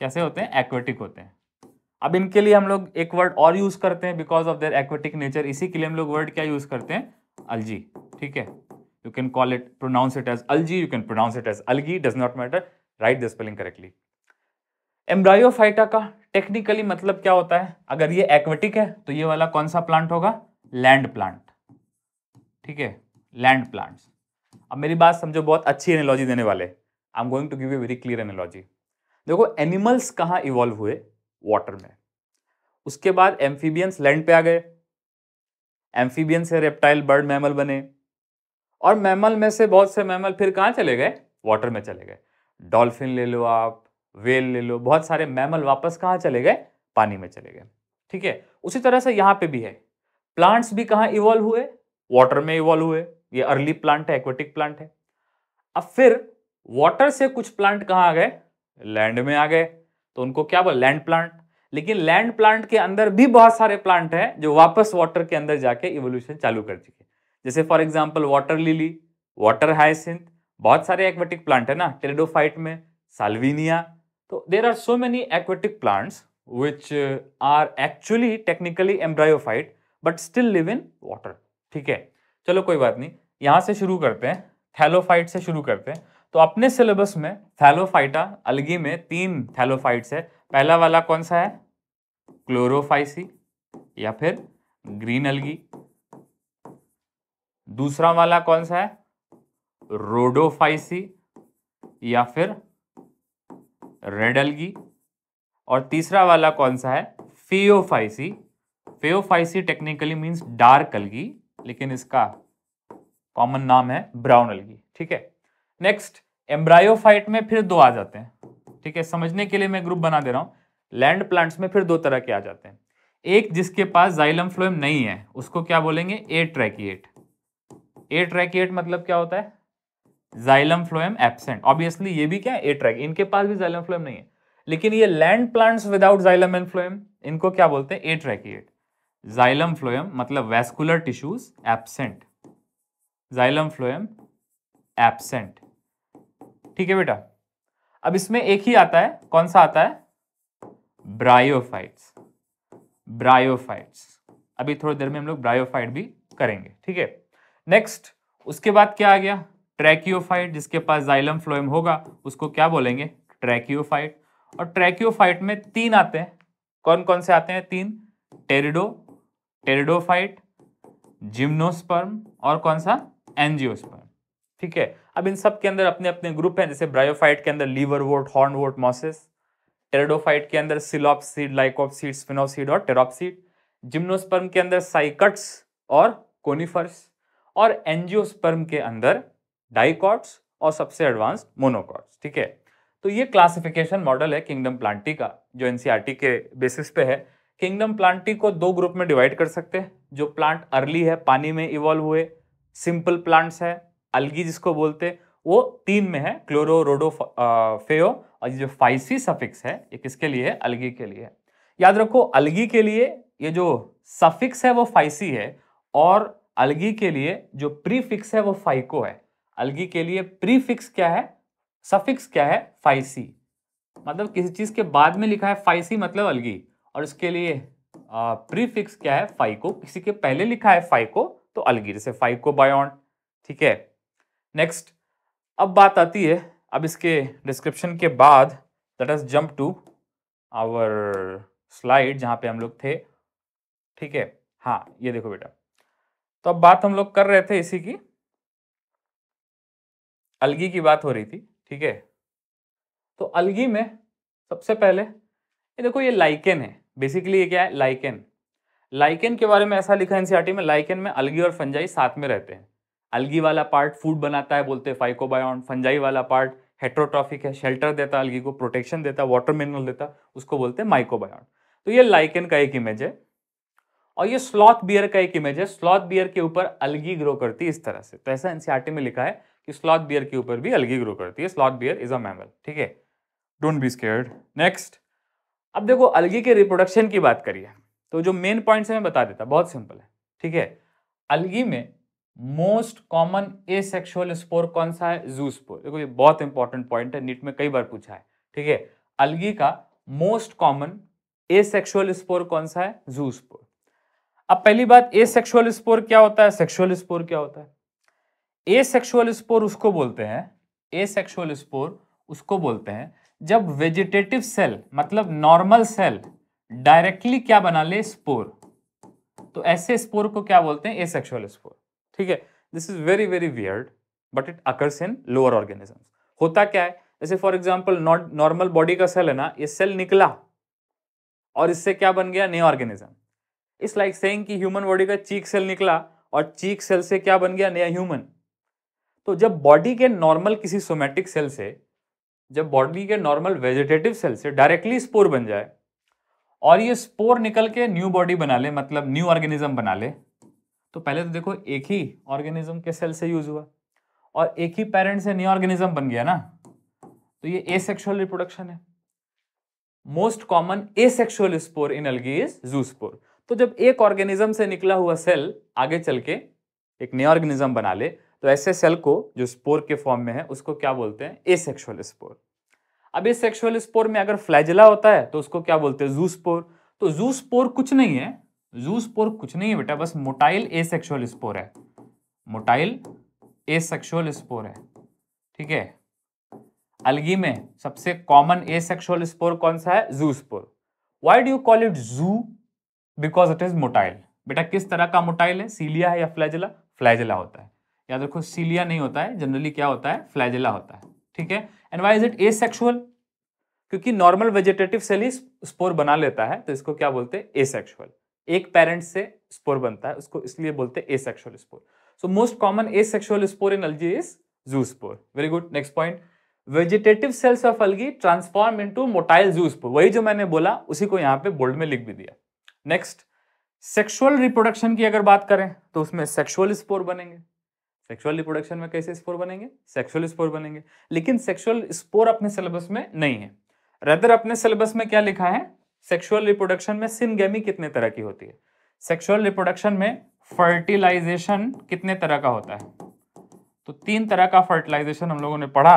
कैसे होते हैं एक्वेटिक होते हैं अब इनके लिए हम लोग एक वर्ड और यूज करते हैं because of their aquatic nature इसी के लिए हम लोग वर्ड क्या यूज करते हैं अलजी ठीक है you can call it pronounce it as algae you can pronounce it as algae does not matter right the spelling correctly embryophyta का टेक्निकली मतलब क्या होता है अगर ये एक्वेटिक है तो ये वाला कौन सा प्लांट होगा लैंड प्लांट ठीक है लैंड प्लांट्स अब मेरी बात समझो बहुत अच्छी एनोलॉजी देने वाले I am going to give you very clear analogy देखो एनिमल्स कहाँ इवॉल्व हुए वाटर में उसके बाद एम्फीबियंस लैंड पे आ गए एम्फीबियंस से रेप्टाइल बर्ड मैमल बने और मैमल में से बहुत से मैमल फिर कहाँ चले गए वाटर में चले गए डॉल्फिन ले लो आप वेल ले लो बहुत सारे मैमल वापस कहाँ चले गए पानी में चले गए ठीक है उसी तरह से यहाँ पे भी है प्लांट्स भी कहाँ इवॉल्व हुए वाटर में इवॉल्व हुए ये अर्ली प्लांट है एक्वेटिक प्लांट है अब फिर वाटर से कुछ प्लांट कहाँ आ गए लैंड में आ गए तो उनको क्या बोल लैंड प्लांट लेकिन लैंड प्लांट के अंदर भी बहुत सारे प्लांट हैं जो वापस वाटर के अंदर जाके इवोल्यूशन चालू कर चुके जैसे for example water lily water hyacinth बहुत सारे एक्वेटिक प्लांट है ना टेरेडोफाइट में साल्विनिया तो there are so many aquatic plants which are actually technically embryophyte but still live in water ठीक है चलो कोई बात नहीं यहाँ से शुरू करते हैं थैलोफाइट से शुरू करते हैं तो अपने सिलेबस में थैलोफाइटा अलगी में तीन थैलोफाइट्स है पहला वाला कौन सा है क्लोरोफाइसी या फिर ग्रीन अलगी दूसरा वाला कौन सा है रोडोफाइसी या फिर रेड अलगी और तीसरा वाला कौन सा है phaeophyceae phaeophyceae technically means dark algae लेकिन इसका कॉमन नाम है ब्राउन अलगी ठीक है नेक्स्ट एम्ब्रायोफाइट में फिर दो आ जाते हैं ठीक है समझने के लिए मैं ग्रुप बना दे रहा हूँ लैंड प्लांट्स में फिर दो तरह के आ जाते हैं एक जिसके पास जाइलम फ्लोएम नहीं है उसको क्या बोलेंगे ए ट्रैकिएट ए ट्रैकिएट मतलब क्या होता है जाइलम फ्लोएम एबसेंट ऑब्वियसली ये भी क्या है ए ट्रैक इनके पास भी जाइलम फ्लोएम नहीं है लेकिन ये land plants without xylem and phloem इनको क्या बोलते हैं ए ट्रैकिएट जाइलम फ्लोएम मतलब vascular tissues absent xylem phloem absent ठीक है बेटा अब इसमें एक ही आता है कौन सा आता है ब्रायोफाइट्स ब्रायोफाइट्स अभी थोड़ी देर में हम लोग ब्रायोफाइट भी करेंगे ठीक है नेक्स्ट उसके बाद क्या आ गया ट्रैकियोफाइट जिसके पास जाइलम फ्लोएम होगा उसको क्या बोलेंगे ट्रैकियोफाइट और ट्रैकियोफाइट में तीन आते हैं कौन कौन से आते हैं तीन टेरिडो टेरिडोफाइट जिम्नोस्पर्म और कौन सा एनजीओ ठीक है अब इन सब के अंदर अपने अपने ग्रुप हैं जैसे ब्रायोफाइट के अंदर liverwort hornwort mosses pteridophyte के अंदर सिलोपसीड लाइकोपसीड स्पिनोसीड और टेरोपसीड जिम्नोस्पर्म के अंदर साइकट्स और कोनिफर्स और एनजियोस्पर्म के अंदर डाइकॉट्स और सबसे एडवांस्ड मोनोकॉट्स ठीक है तो ये क्लासिफिकेशन मॉडल है किंगडम प्लांटी का जो एनसीईआरटी के बेसिस पे है किंगडम प्लांटी को दो ग्रुप में डिवाइड कर सकते हैं जो प्लांट अर्ली है पानी में इवॉल्व हुए सिंपल प्लांट्स है अलगी जिसको बोलते वो तीन में है क्लोरो रोडो फेयो और ये जो फाइसी सफिक्स है ये किसके लिए है अलगी के लिए याद रखो अलगी के लिए ये जो सफिक्स है वो फाइसी है और अलगी के लिए जो प्रीफिक्स है वो फाइको है अलगी के लिए प्रीफिक्स क्या है सफिक्स क्या है फाइसी मतलब किसी चीज़ के बाद में लिखा है फाइसी मतलब अलगी और इसके लिए प्रीफिक्स क्या है फाइको किसी के पहले लिखा है फाइको तो अलगी जैसे फाइव को बायोन ठीक है नेक्स्ट अब बात आती है अब इसके डिस्क्रिप्शन के बाद that us jump to our slide जहाँ पे हम लोग थे ठीक है हाँ ये देखो बेटा तो अब बात हम लोग कर रहे थे इसी की अलगी की बात हो रही थी ठीक है तो अलगी में सबसे पहले ये देखो ये लाइकेन है बेसिकली ये क्या है लाइकेन लाइकेन के बारे में ऐसा लिखा है एनसीआरटी में लाइकेन में अलगी और फंजाई साथ में रहते हैं अलगी वाला पार्ट फूड बनाता है बोलते हैं फाइकोबायोन फंजाई वाला पार्ट हेट्रोट्रॉफिक है शेल्टर देता है अलगी को प्रोटेक्शन देता है वाटर मिनरल देता उसको बोलते हैं माइकोबायोन तो ये लाइकेन का एक इमेज है और ये स्लॉथ बियर का एक इमेज है स्लॉथ बियर के ऊपर अलगी ग्रो करती है इस तरह से तो ऐसा एनसीआरटी में लिखा है कि स्लॉथ बियर के ऊपर भी अलगी ग्रो करती है sloth bear is a mammal ठीक है डोंट बी स्केयर्ड नेक्स्ट अब देखो अलगी के रिप्रोडक्शन की बात करिए तो जो मेन पॉइंट्स है मैं बता देता बहुत सिंपल है ठीक है अलगी में most common asexual spore कौन सा है जू स्पोर देखो ये बहुत इंपॉर्टेंट पॉइंट है नीट में कई बार पूछा है ठीक है अलगी का most common asexual spore कौन सा है जू स्पोर अब पहली बात ए सेक्शुअल स्पोर क्या होता है सेक्शुअल स्पोर क्या होता है ए सेक्शुअल स्पोर उसको बोलते हैं ए सेक्शुअल स्पोर उसको बोलते हैं जब वेजिटेटिव सेल मतलब नॉर्मल सेल डायरेक्टली क्या बना ले स्पोर तो ऐसे स्पोर को क्या बोलते हैं ए सेक्शुअल स्पोर ठीक है this is very very weird but it occurs in lower organism होता क्या है जैसे फॉर एग्जाम्पल नॉर्मल बॉडी का सेल है ना ये सेल निकला और इससे क्या बन गया नया ऑर्गेनिज्म इस लाइक सेइंग कि ह्यूमन बॉडी का चीक सेल निकला और चीक सेल से क्या बन गया नया ह्यूमन तो जब बॉडी के नॉर्मल किसी सोमेटिक सेल से जब बॉडी के नॉर्मल वेजिटेटिव सेल से डायरेक्टली स्पोर बन जाए और ये स्पोर निकल के न्यू बॉडी बना ले मतलब न्यू ऑर्गेनिज्म बना ले तो पहले तो देखो एक ही ऑर्गेनिज्म के सेल से यूज हुआ और एक ही पेरेंट से न्यू ऑर्गेनिज्म बन गया ना तो ये एसेक्सुअल रिप्रोडक्शन है most common sexual spore in algae is zoospore तो जब एक ऑर्गेनिज्म से निकला हुआ सेल आगे चल के एक नया ऑर्गेनिज्म बना ले तो ऐसे सेल को जो स्पोर के फॉर्म में है उसको क्या बोलते हैं एसेक्सुअल स्पोर अब इस सेक्सुअल स्पोर में अगर फ्लैजिला होता है तो उसको क्या बोलते हैं जूसपोर तो जूसपोर कुछ नहीं है जूसपोर कुछ नहीं है बेटा बस मोटाइल ए सेक्सुअल स्पोर है मोटाइल ए सेक्सुअल स्पोर है ठीक है अलगी में सबसे कॉमन ए सेक्सुअल स्पोर कौन सा है zoospore why do call it zoo because it is motile बेटा किस तरह का मोटाइल है सीलिया है या फ्लैजिला फ्लैजिला होता है याद रखो सीलिया नहीं होता है जनरली क्या होता है फ्लैजिला होता है ठीक है and why is it asexual क्योंकि नॉर्मल वेजिटेटिव सेल ही स्पोर बना लेता है तो इसको क्या बोलते हैं ए सेक्शुअल एक पेरेंट से स्पोर बनता है उसको इसलिए बोलते हैं asexual spore so most common asexual spore in algae is zoospore very good next point vegetative cells of algae transform to motile zoospore वही जो मैंने बोला उसी को यहाँ पे बोल्ड में लिख भी दिया नेक्स्ट सेक्शुअल रिप्रोडक्शन की अगर बात करें तो उसमें सेक्शुअल स्पोर बनेंगे सेक्सुअल रिप्रोडक्शन में कैसे स्पोर बनेंगे सेक्सुअल स्पोर बनेंगे लेकिन सेक्सुअल स्पोर अपने सिलेबस में नहीं है रेदर अपने सिलेबस में क्या लिखा है सेक्सुअल रिप्रोडक्शन में सिनगेमी कितने तरह की होती है सेक्सुअल रिप्रोडक्शन में फर्टिलाइजेशन कितने तरह का होता है तो तीन तरह का फर्टिलाइजेशन हम लोगों ने पढ़ा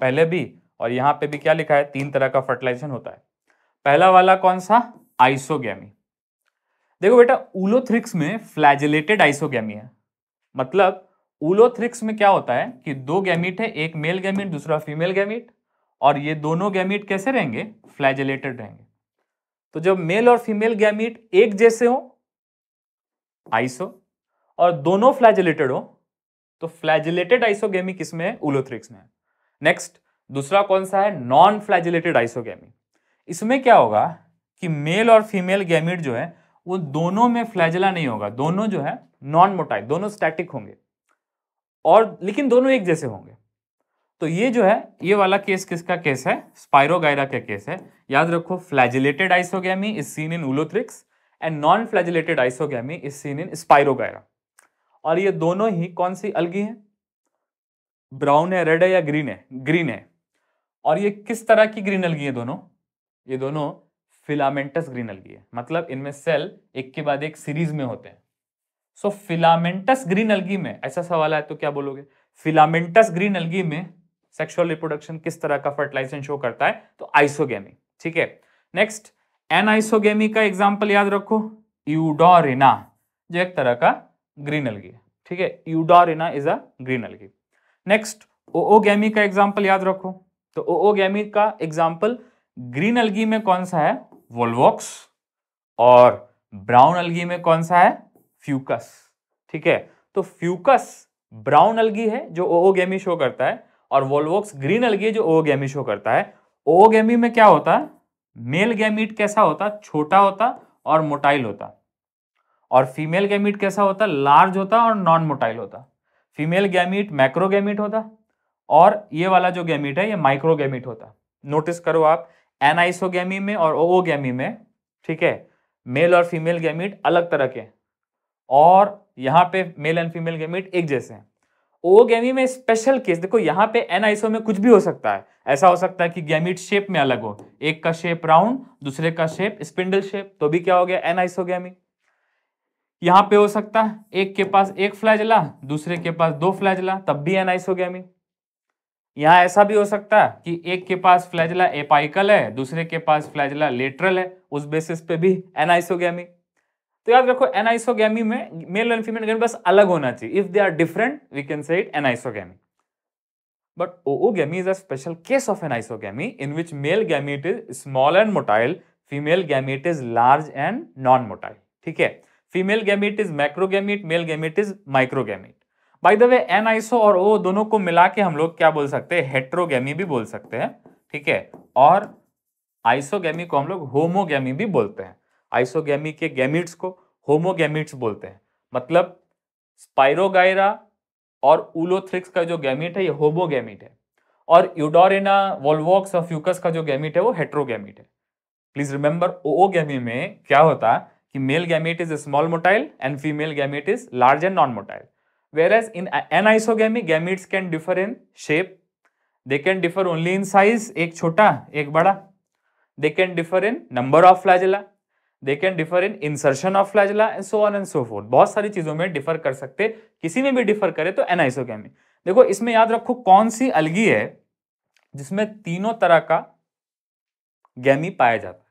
पहले भी और यहाँ पे भी क्या लिखा है तीन तरह का फर्टिलाइजेशन होता है पहला वाला कौन सा आइसोगेमी देखो बेटा उलोथ्रिक्स में फ्लैजिलेटेड आइसोगेमी है मतलब उलोथ्रिक्स में क्या होता है कि दो गैमिट है एक मेल गैमिट दूसरा फीमेल गैमिट और ये दोनों गैमिट कैसे रहेंगे फ्लैजलेटेड रहेंगे तो जब मेल और फीमेल गैमिट एक जैसे हो आइसो और दोनों फ्लैजलेटेड हो तो फ्लैजिलेटेड आइसोगेमी किसमें है उलोथ्रिक्स में नेक्स्ट दूसरा कौन सा है नॉन फ्लैजिलेटेड आइसोगेमी इसमें क्या होगा कि मेल और फीमेल गैमिट जो है वो दोनों में फ्लैजला नहीं होगा दोनों जो है नॉन मोटाइल दोनों स्टैटिक होंगे और लेकिन दोनों एक जैसे होंगे तो ये जो है ये वाला केस किसका केस है स्पायरोगायरा का केस है याद रखो flagellated isogamy is seen in ulothrix and non flagellated isogamy is seen in spirogyra और ये दोनों ही कौन सी अलगी हैं ब्राउन है रेड है या ग्रीन है ग्रीन है और ये किस तरह की ग्रीन अलगी है दोनों ये दोनों फिलामेंटस ग्रीन अलगी है मतलब इनमें सेल एक के बाद एक सीरीज में होते हैं सो फिलामेंटस ग्रीन अलगी में ऐसा सवाल है तो क्या बोलोगे फिलामेंटस ग्रीन अलगी में सेक्सुअल रिप्रोडक्शन किस तरह का फर्टिलाइजेशन शो करता है तो आइसोगेमी ठीक है नेक्स्ट एन आइसोगेमी का एग्जाम्पल याद रखो यूडोरिना जो एक तरह का ग्रीन अलगी ठीक है eudorina is a green algae next oogamy का एग्जाम्पल याद रखो तो ओओगेमी का एग्जाम्पल ग्रीन अलगी में कौन सा है वोल्वॉक्स और ब्राउन अलगी में कौन सा है फ्यूकस ठीक है तो फ्यूकस ब्राउन अलगी है जो ओओगेमी शो करता है और वोल्वोक्स ग्रीन अलगी है जो ओओगेमी शो करता है ओओगेमी में क्या होता है मेल गैमिट कैसा होता छोटा होता और मोटाइल होता और फीमेल गैमिट कैसा होता लार्ज होता और नॉन मोटाइल होता फीमेल गैमिट मैक्रो गैमिट होता और ये वाला जो गैमिट है ये माइक्रो गैमिट होता नोटिस करो आप एनाइसोगेमी में और ओओगेमी में ठीक है मेल और फीमेल गैमिट अलग तरह के और यहाँ पे मेल एंड फीमेल गेमिट एक जैसे हैं ओ गैमी में स्पेशल केस देखो यहाँ पे एन आईसो में कुछ भी हो सकता है ऐसा हो सकता है कि गैमिट शेप में अलग हो एक का शेप राउंड दूसरे का शेप स्पिंडल शेप तो भी क्या हो गया एन आईसो गैमी यहाँ पे हो सकता है एक के पास एक फ्लैजला दूसरे के पास दो फ्लैजला तब भी एन आईसो गैमी यहाँ ऐसा भी हो सकता है कि एक के पास फ्लैजला एपाइकल है दूसरे के पास फ्लैजला लेटरल है उस बेसिस पे भी एनाइसोगैमी तो याद रखो एनाइसोगी में मेल एंड फीमेल गैमी बस अलग होना चाहिए if they are different we can say it anisogamy but oogamy is a special case of anisogamy in which male gamete is small and motile female gamete is large and non motile ठीक है female gamete is macrogamete male gamete is microgamete by the way aniso और oo दोनों को मिला के हम लोग क्या बोल सकते हैं हेट्रोगेमी भी बोल सकते हैं ठीक है और आइसोगी को हम लोग होमोगैमी भी बोलते हैं आइसोगैमी के गैमिट्स को होमोगैमिट्स बोलते हैं मतलब स्पायरोगायरा और उलोथ्रिक्स का जो गैमिट है ये होमोगैमिट है और यूडोरेना वोल्वॉक्स और फ्यूकस का जो गैमिट है वो हेट्रोगैमिट है प्लीज रिमेंबर ओ गैमी में क्या होता है कि male gamete is small motile and female gamete is large and non motile whereas in an anisogamy gametes can differ in shape they can differ only in size एक छोटा एक बड़ा they can differ in number of flagella they can differ in insertion of flagella and so on and so forth बहुत सारी चीजों में differ कर सकते किसी में भी डिफर करे तो एनाइसोकेमी देखो इसमें याद रखो कौन सी अलगी है जिसमें तीनों तरह का गैमी पाया जाता है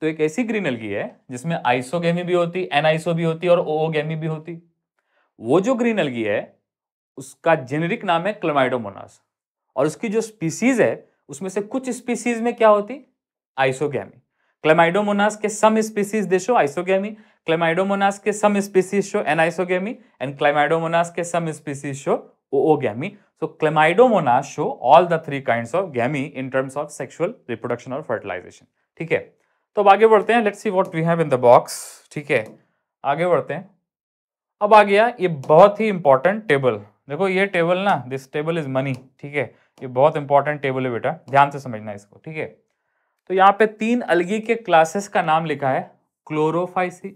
तो एक ऐसी ग्रीन अलगी है जिसमें आइसोगेमी भी होती एनआईसो भी होती और ओ गैमी भी होती वो जो ग्रीन अलगी है उसका जेनेरिक नाम है क्लोमाइडोमोनास और उसकी जो स्पीसीज है उसमें से कुछ स्पीसीज में क्या होती आइसोगेमी क्लेमाइडोमोनास के सम स्पीसीज देशो आइसोगेमी क्लेमाइडोमोनास के some species show anisogamy and chlamydomonas के some species show oogamy so chlamydomonas show all the three kinds of gamy in terms of sexual reproduction और fertilization ठीक है तो अब आगे बढ़ते हैं let's see what we have in the box ठीक है आगे बढ़ते हैं अब आ गया ये बहुत ही इंपॉर्टेंट टेबल देखो ये टेबल ना दिस टेबल इज मनी ठीक है ये बहुत इंपॉर्टेंट टेबल है बेटा ध्यान से समझना इसको ठीक है तो यहाँ पे तीन अलगी के क्लासेस का नाम लिखा है chlorophyceae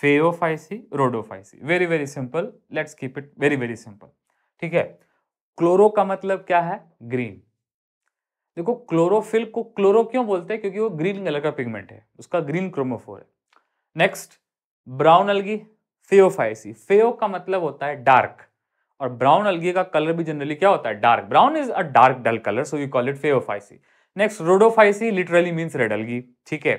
phaeophyceae rhodophyceae very very simple let's keep it very very simple ठीक है क्लोरो का मतलब क्या है ग्रीन देखो क्लोरोफिल को क्लोरो क्यों बोलते हैं क्योंकि वो ग्रीन कलर का पिगमेंट है उसका ग्रीन क्रोमोफोर है next brown algae phaeophyceae phaeo का मतलब होता है डार्क और ब्राउन अलगी का कलर भी जनरली क्या होता है dark brown is a dark dull colour so you call it phaeophyceae next rhodophyceae literally means red ठीक है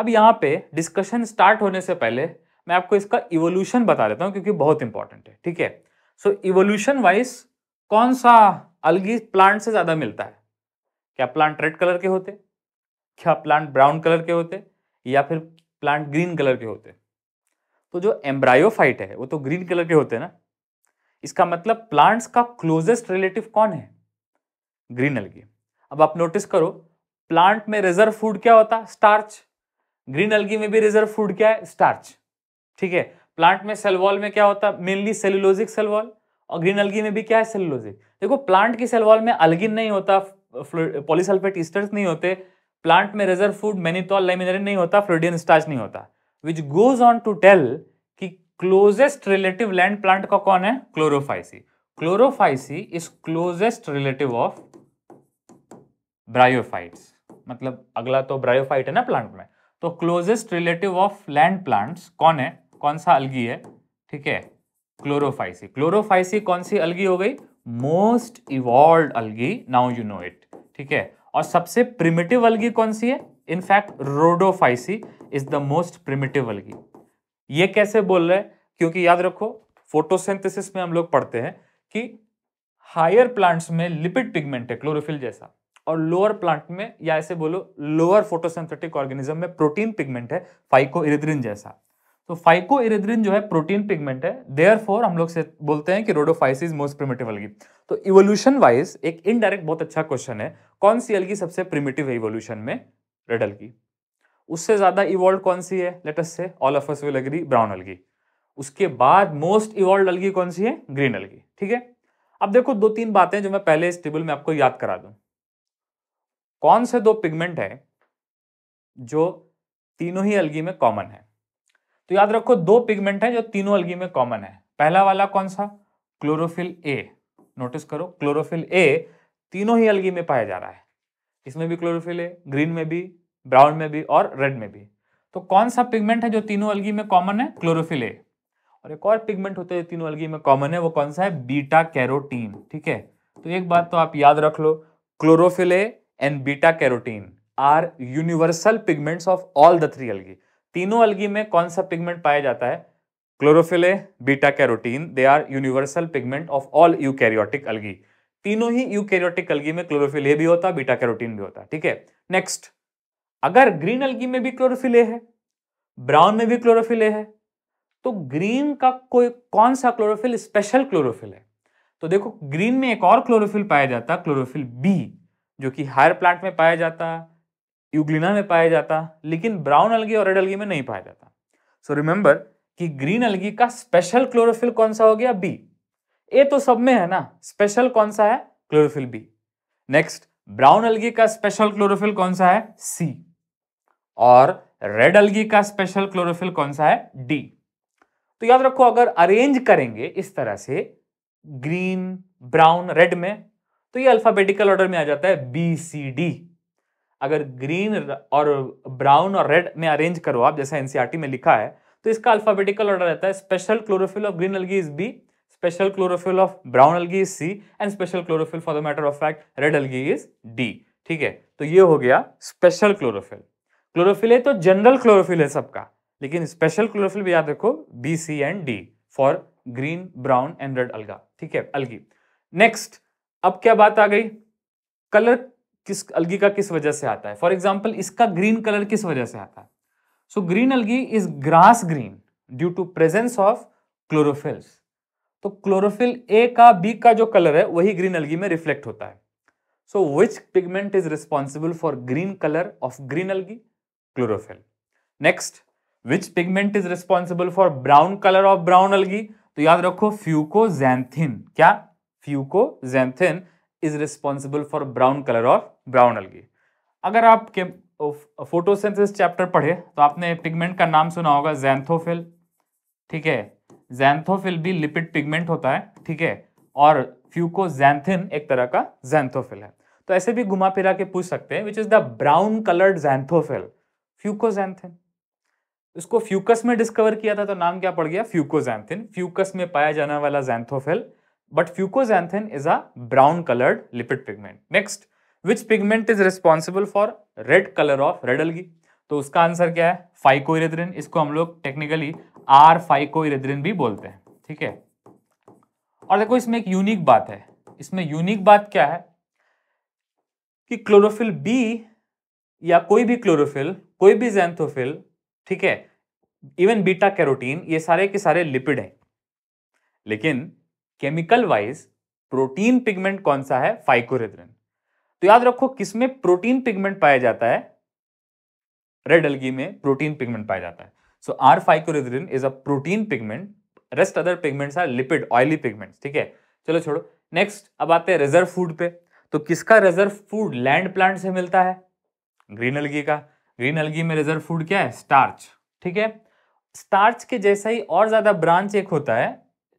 अब यहाँ पे डिस्कशन स्टार्ट होने से पहले मैं आपको इसका इवोल्यूशन बता देता हूँ क्योंकि बहुत इंपॉर्टेंट है ठीक है सो इवोल्यूशन वाइज कौन सा अलगी प्लांट से ज़्यादा मिलता है क्या प्लांट रेड कलर के होते क्या प्लांट ब्राउन कलर के होते या फिर प्लांट ग्रीन कलर के होते तो जो एम्ब्रायोफाइट है वो तो ग्रीन कलर के होते हैं ना इसका मतलब प्लांट्स का क्लोजेस्ट रिलेटिव कौन है ग्रीन अलगी अब आप नोटिस करो प्लांट में रिजर्व फूड क्या होता स्टार्च ग्रीन अलगी में भी रिजर्व फूड क्या है स्टार्च ठीक है प्लांट में सेलवॉल में क्या होता है मेनली सेलुलोजिक सेलवॉल और ग्रीन अलगी में भी क्या है सेलुलोजिक देखो प्लांट की सेलवॉल में अलगिन नहीं होता पॉलीसल्फेट ईस्टर्स नहीं होते प्लांट में रिजर्व फूड मेनिथॉल लाइमिनरिन नहीं होता फ्लोडियन स्टार्च नहीं होता which goes on to tell कि क्लोजेस्ट रिलेटिव लैंड प्लांट का कौन है chlorophyceae chlorophyceae is closest relative of bryophytes मतलब अगला तो ब्रायोफाइट है ना प्लांट में तो closest relative of land plants कौन है कौन सा अलगी है ठीक है क्लोरोफाइसी क्लोरोफाइसी कौन सी अलगी हो गई most evolve algae now you know it ठीक है और सबसे प्रिमिटिव अलगी कौन सी है in fact rhodophyceae is the most primitive algae ये कैसे बोल रहे हैं क्योंकि याद रखो फोटोसिंथेसिस में हम लोग पढ़ते हैं कि हायर प्लांट्स में लिपिड पिगमेंट है क्लोरोफिल जैसा और लोअर प्लांट में या ऐसे बोलो लोअर फोटोसेंथेटिक ऑर्गेनिज्म में प्रोटीन पिगमेंट है फाइको इरिद्रिन जैसा तो फाइको इरिद्रिन जो है प्रोटीन पिगमेंट है देयर फोर हम लोग से बोलते हैं कि rhodophyceae is most primitive algae तो इवोल्यूशन वाइज एक इनडायरेक्ट बहुत अच्छा क्वेश्चन है कौन सी अलगी सबसे प्रिमेटिव है इवोल्यूशन में रेड अलगी उससे ज्यादा इवॉल्व कौन सी है let's say all of us will agree brown algae उसके बाद मोस्ट इवॉल्व अलगी कौन सी है ग्रीन अलगी ठीक है अब देखो दो तीन बातें जो मैं पहले इस टेबल में आपको याद करा दूं कौन से दो पिगमेंट है जो तीनों ही अलगी में कॉमन है तो याद रखो दो पिगमेंट है जो तीनों अलगी में कॉमन है पहला वाला कौन सा क्लोरोफिल ए नोटिस करो क्लोरोफिल ए तीनों ही अलगी में पाया जा रहा है इसमें भी क्लोरोफिल ए ग्रीन में भी ब्राउन में भी और रेड में भी तो कौन सा पिगमेंट है जो तीनों अलगी में कॉमन है क्लोरोफिल ए और एक और पिगमेंट होता है तीनों अलगी में कॉमन है वो कौन सा है बीटा कैरोटीन ठीक है तो एक बात तो आप याद रख लो chlorophyll a and beta carotene are universal pigments of all the three algae तीनों अलगी में कौन सा पिगमेंट पाया जाता है chlorophyll a beta carotene they are universal pigment of all eukaryotic algae तीनों ही यूकैरियोटिक अलगी में क्लोरोफिल ए भी होता बीटा कैरोटीन भी होता ठीक है नेक्स्ट अगर ग्रीन अलगी में भी क्लोरोफिल ए है ब्राउन में भी क्लोरोफिल ए है तो ग्रीन का कोई कौन सा क्लोरोफिल स्पेशल क्लोरोफिल है तो देखो ग्रीन में एक और क्लोरोफिल पाया जाता है क्लोरोफिल बी जो कि हायर प्लांट में पाया जाता यूग्लिना में पाया जाता लेकिन ब्राउन अलगी और रेड अलगी में नहीं पाया जाता सो so रिमेंबर कि ग्रीन अलगी का स्पेशल क्लोरोफिल कौन सा हो गया बी ए तो सब में है ना स्पेशल कौन सा है chlorophyll b next brown algae का स्पेशल क्लोरोफिल कौन सा है सी और रेड अलगी का स्पेशल क्लोरोफिल कौन सा है डी तो याद रखो अगर अरेंज करेंगे इस तरह से ग्रीन ब्राउन रेड में तो ये अल्फाबेटिकल ऑर्डर में आ जाता है बी सी डी अगर ग्रीन और ब्राउन और रेड में अरेंज करो आप जैसा एनसीईआरटी e में लिखा है तो इसका अल्फाबेटिकल ऑर्डर रहता है special chlorophyll of green algae is b special chlorophyll of brown algae is c and special chlorophyll for the matter of fact red algae is d ठीक है तो ये हो गया स्पेशल क्लोरोफिल क्लोरोफिल है तो जनरल क्लोरोफिल है सबका लेकिन स्पेशल क्लोरोफिल भी याद रखो b c and d for green brown and red algae ठीक है अलगी नेक्स्ट अब क्या बात आ गई कलर किस अलगी का किस वजह से आता है फॉर एग्जाम्पल इसका ग्रीन कलर किस वजह से आता है so green algae is grass green due to presence of chlorophylls तो क्लोरोफिल ए का बी का जो कलर है वही ग्रीन अलगी में रिफ्लेक्ट होता है so which pigment is responsible for green colour of green algae chlorophyll next which pigment is responsible for brown colour of brown algae तो याद रखो फ्यूकोजैंथिन क्या fucoxanthin is responsible for brown colour of brown algae अगर आप के photosynthesis chapter पढ़े तो आपने पिगमेंट का नाम सुना होगा जैंथोफिल ठीक है जैंथोफिल भी लिपिड पिगमेंट होता है ठीक है और फ्यूकोजैंथिन एक तरह का जैंथोफिल है तो ऐसे भी घुमा फिरा के पूछ सकते हैं which is the brown coloured xanthophyll fucoxanthin इसको फ्यूकस में डिस्कवर किया था तो नाम क्या पड़ गया फ्यूकोजैंथिन फ्यूकस में पाया जाने वाला xanthophyll but fucosanthin is a brown colored lipid pigment. Next, which pigment is responsible for red color of red algae? तो उसका आंसर क्या है फाइकोइरेद्रिन इसको हम लोग टेक्निकली आर फाइकोइरेद्रिन भी बोलते हैं ठीक है और देखो इसमें एक यूनिक बात है इसमें यूनिक बात क्या है कि क्लोरोफिल बी या कोई भी क्लोरोफिल कोई भी जैंथोफिल ठीक है इवन बीटा कैरोटीन ये सारे के सारे लिपिड हैं लेकिन केमिकल वाइज प्रोटीन पिगमेंट कौन सा है फाइकोरेद्रिन तो याद रखो किसमें प्रोटीन पिगमेंट पाया जाता है रेड अलगी में प्रोटीन पिगमेंट पाया जाता है so R phycoerythrin is a protein pigment rest other pigments are lipid oily pigments ठीक है चलो छोड़ो नेक्स्ट अब आते हैं रिजर्व फूड पे तो किसका रिजर्व फूड लैंड प्लांट से मिलता है ग्रीन अलगी का ग्रीन अलगी में रिजर्व फूड क्या है स्टार्च ठीक है स्टार्च के जैसा ही और ज्यादा ब्रांच एक होता है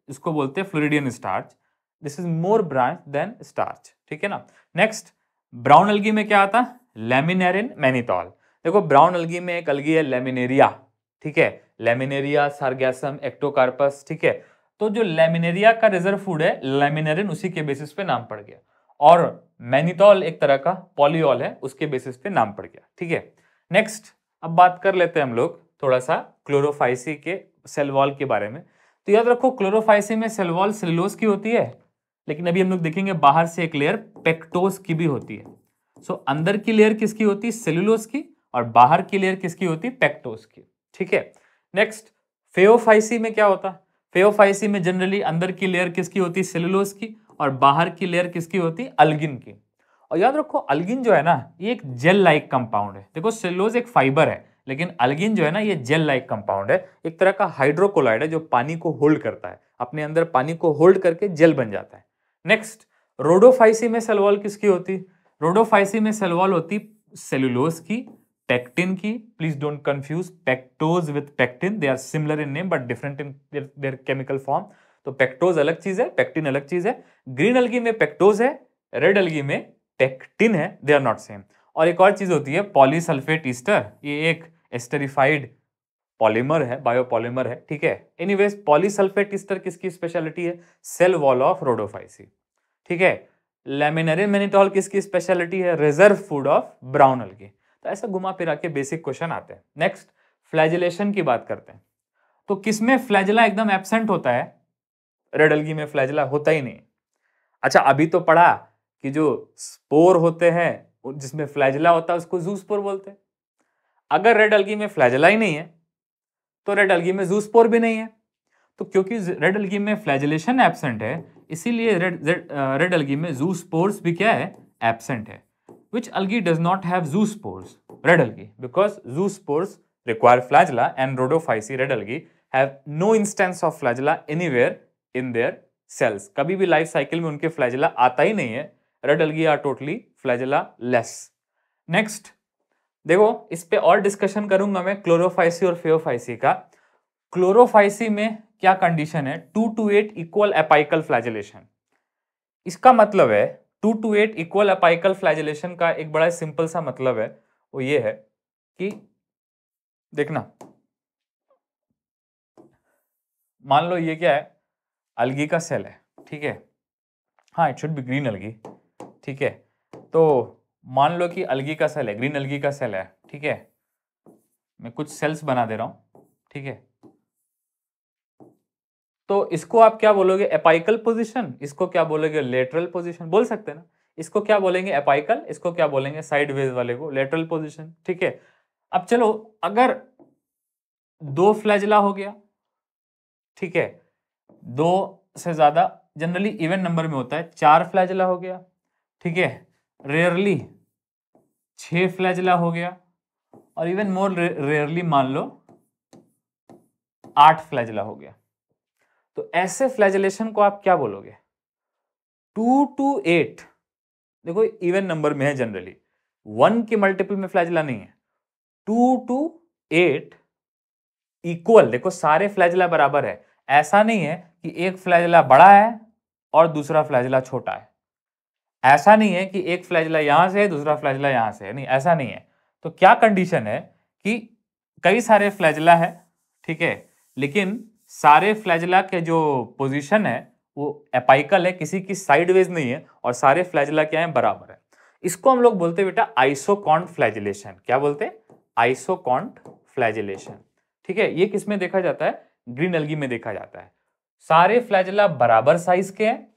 इसको बोलते हैं floridean starch this is more branch than starch ठीक है ना नेक्स्ट ब्राउन अलगी में क्या आता है लेमिनेरिन मैनीटॉल देखो ब्राउन अलगी में एक अलगी है लेमिनेरिया ठीक है लेमिनेरिया सार्गैसम एक्टोकार्पस ठीक है तो जो लेमिनेरिया का रिजर्व फूड है लेमिनेरिन उसी के बेसिस पे नाम पड़ गया और मैनीटॉल एक तरह का पॉलियोल है उसके बेसिस पे नाम पड़ गया ठीक है नेक्स्ट अब बात कर लेते हैं हम लोग थोड़ा सा क्लोरोफाइसी के सेल वॉल के बारे में तो याद रखो क्लोरोफाइसी में सेलवॉल सेलुलोज की होती है लेकिन अभी हम लोग देखेंगे बाहर से एक लेयर पेक्टोस की भी होती है सो so, अंदर की लेयर किसकी होती है सेलुलोज की और बाहर की लेयर किसकी होती है पेक्टोस की ठीक है नेक्स्ट फेओफाइसी में क्या होता है फेओफाइसी में जनरली अंदर की लेयर किसकी होती है सेलुलोज की और बाहर की लेयर किसकी होती है अलगिन की और याद रखो अलगिन जो है ना ये एक जेल लाइक कंपाउंड है देखो सेलुलोज एक फाइबर है लेकिन अलगिन जो है ना ये जेल लाइक कंपाउंड है एक तरह का हाइड्रोकोलाइड है जो पानी को होल्ड करता है अपने अंदर पानी को होल्ड करके जेल बन जाता है नेक्स्ट रोडोफाइसी में सेलवॉल किसकी होती रोडोफाइसी में सेलवॉल होती सेलुलोज की पेक्टिन की please don't confuse pectose with pectin they are similar in name but different in their chemical form तो पेक्टोज अलग चीज है पेक्टिन अलग चीज है ग्रीन अलगी में पेक्टोज है रेड अलगी में पेक्टिन है दे आर नॉट सेम और एक और चीज होती है पॉलीसल्फेट ईस्टर ये एक एस्टेरिफाइड पॉलीमर है बायोपॉलीमर है ठीक है एनीवेज पॉलीसल्फेट स्टर किसकी स्पेशलिटी है सेल वॉल ऑफ रोडोफाइसी ठीक है लेमिनरी मेनिटॉल किसकी स्पेशलिटी है reserve food of brown algae तो ऐसा घुमा फिरा के बेसिक क्वेश्चन आते हैं नेक्स्ट फ्लैजिलेशन की बात करते हैं तो किसमें फ्लैजिला एकदम एबसेंट होता है रेड अलगी में फ्लैजिला होता ही नहीं अच्छा अभी तो पढ़ा कि जो स्पोर होते हैं जिसमें फ्लैजिला होता है उसको जूस्पोर बोलते हैं अगर रेड अलगी में फ्लैजला ही नहीं है तो रेड अलगी में जूसपोर भी नहीं है तो क्योंकि रेड अलगी में फ्लैजलेशन एबसेंट है इसीलिए रेड अलगी में जू भी क्या है एबसेंट है which algae does not have zoospores red algae because zoospores require flagella and Rhodophyceae red algae have no instance of flagella anywhere in their cells कभी भी life cycle में उनके flagella आता ही नहीं है red algae are totally flagella less next देखो इस पर और डिस्कशन करूंगा मैं क्लोरोफाइसी और फेओफाइसी का क्लोरोफाइसी में क्या कंडीशन है two to eight equal apical flagellation इसका मतलब है two to eight equal apical flagellation का एक बड़ा सिंपल सा मतलब है वो ये है कि देखना मान लो ये क्या है अलगी का सेल है ठीक है हाँ it should be green algae ठीक है तो मान लो कि अलगी का सेल है ग्रीन अलगी का सेल है ठीक है मैं कुछ सेल्स बना दे रहा हूं ठीक है तो इसको आप क्या बोलोगे एपाइकल पोजीशन इसको क्या बोलोगे लेटरल पोजीशन बोल सकते हैं ना इसको क्या बोलेंगे एपाइकल इसको क्या बोलेंगे साइडवेज वाले को लेटरल पोजीशन ठीक है अब चलो अगर दो फ्लैजला हो गया ठीक है दो से ज्यादा जनरली इवेंट नंबर में होता है चार फ्लैजला हो गया ठीक है रेयरली छः फ्लैजला हो गया और इवन मोर रेयरली मान लो आठ फ्लैजला हो गया तो ऐसे फ्लैजलेशन को आप क्या बोलोगे टू टू एट देखो इवन नंबर में है जनरली वन के मल्टीपल में फ्लैजला नहीं है टू टू एट इक्वल देखो सारे फ्लैजला बराबर है ऐसा नहीं है कि एक फ्लैजला बड़ा है और दूसरा फ्लैजला छोटा है ऐसा नहीं है कि एक फ्लैजला यहां से है दूसरा फ्लैजला यहां से है नहीं ऐसा नहीं है तो क्या कंडीशन है कि कई सारे फ्लैजला है ठीक है लेकिन सारे फ्लैजला के जो पोजिशन है वो एपाइकल है किसी की साइडवेज नहीं है और सारे फ्लैजला क्या है बराबर है इसको हम लोग बोलते हैं बेटा आइसोकॉन्ट फ्लैजिलेशन क्या बोलते हैं आइसोकॉन्ट फ्लैजिलेशन ठीक है ये किसमें देखा जाता है ग्रीन अलगी में देखा जाता है सारे फ्लैजला बराबर साइज के हैं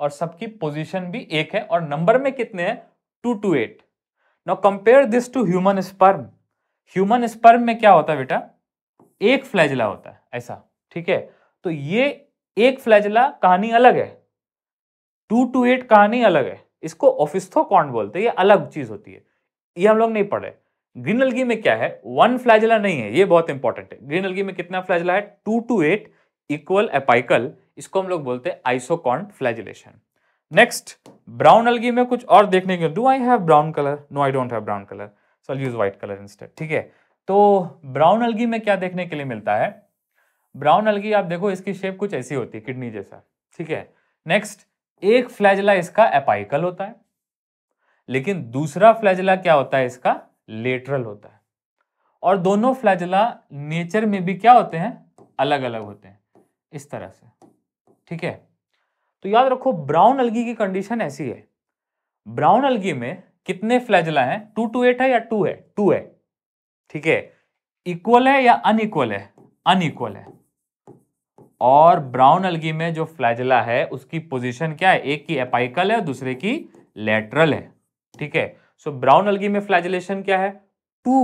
और सबकी पोजीशन भी एक है और नंबर में कितने हैं two to eight no compare this to human sperm human sperm में क्या होता है बेटा एक फ्लैजला होता है ऐसा ठीक है तो ये एक फ्लैजला कहानी अलग है टू टू एट कहानी अलग है इसको ऑफिस्थो ऑफिस्थोकॉन्ड बोलते ये अलग चीज होती है ये हम लोग नहीं पढ़े ग्रीन अलगी में क्या है वन फ्लैजला नहीं है ये बहुत इंपॉर्टेंट है ग्रीन अलगी में कितना फ्लैजला है two to eight equal apical इसको हम लोग बोलते हैं isokont flagellation next brown algae में कुछ और देखने के do I have brown colour no I don't have brown colour so I use white colour instead ठीक है तो ब्राउन अलगी में क्या देखने के लिए मिलता है ब्राउन अलगी आप देखो इसकी शेप कुछ ऐसी होती है किडनी जैसा ठीक है नेक्स्ट एक फ्लैजला इसका एपाइकल होता है लेकिन दूसरा फ्लैजला क्या होता है इसका लेटरल होता है और दोनों फ्लैजला नेचर में भी क्या होते हैं अलग अलग होते हैं इस तरह से ठीक है तो याद रखो ब्राउन अलगी की कंडीशन ऐसी है ब्राउन अलगी में कितने फ्लैजला हैं टू टू एट है या टू है टू है ठीक है इक्वल है या अनइक्वल है अनइक्वल है और ब्राउन अलगी में जो फ्लैजला है उसकी पोजीशन क्या है एक की एपाइकल है दूसरे की लेटरल है ठीक है सो ब्राउन अलगी में फ्लैजलेशन क्या है two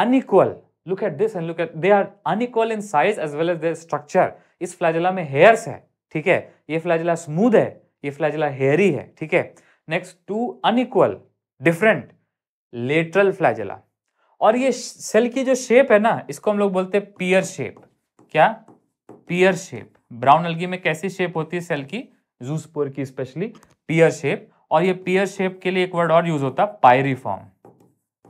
unequal look at this and look at they are unequal in size as well as their structure इस फ्लाजिला में हेयर्स है ठीक है ये फ्लाजिला स्मूथ है ये फ्लाजिला हेयरी है ठीक है next two unequal different lateral flagella और ये सेल की जो शेप है ना इसको हम लोग बोलते हैं पियर शेप क्या पियर शेप ब्राउन अलगी में कैसी शेप होती है सेल की जूसपोर की स्पेशली पियर शेप और ये पियर शेप के लिए एक वर्ड और यूज होता है पायरीफॉर्म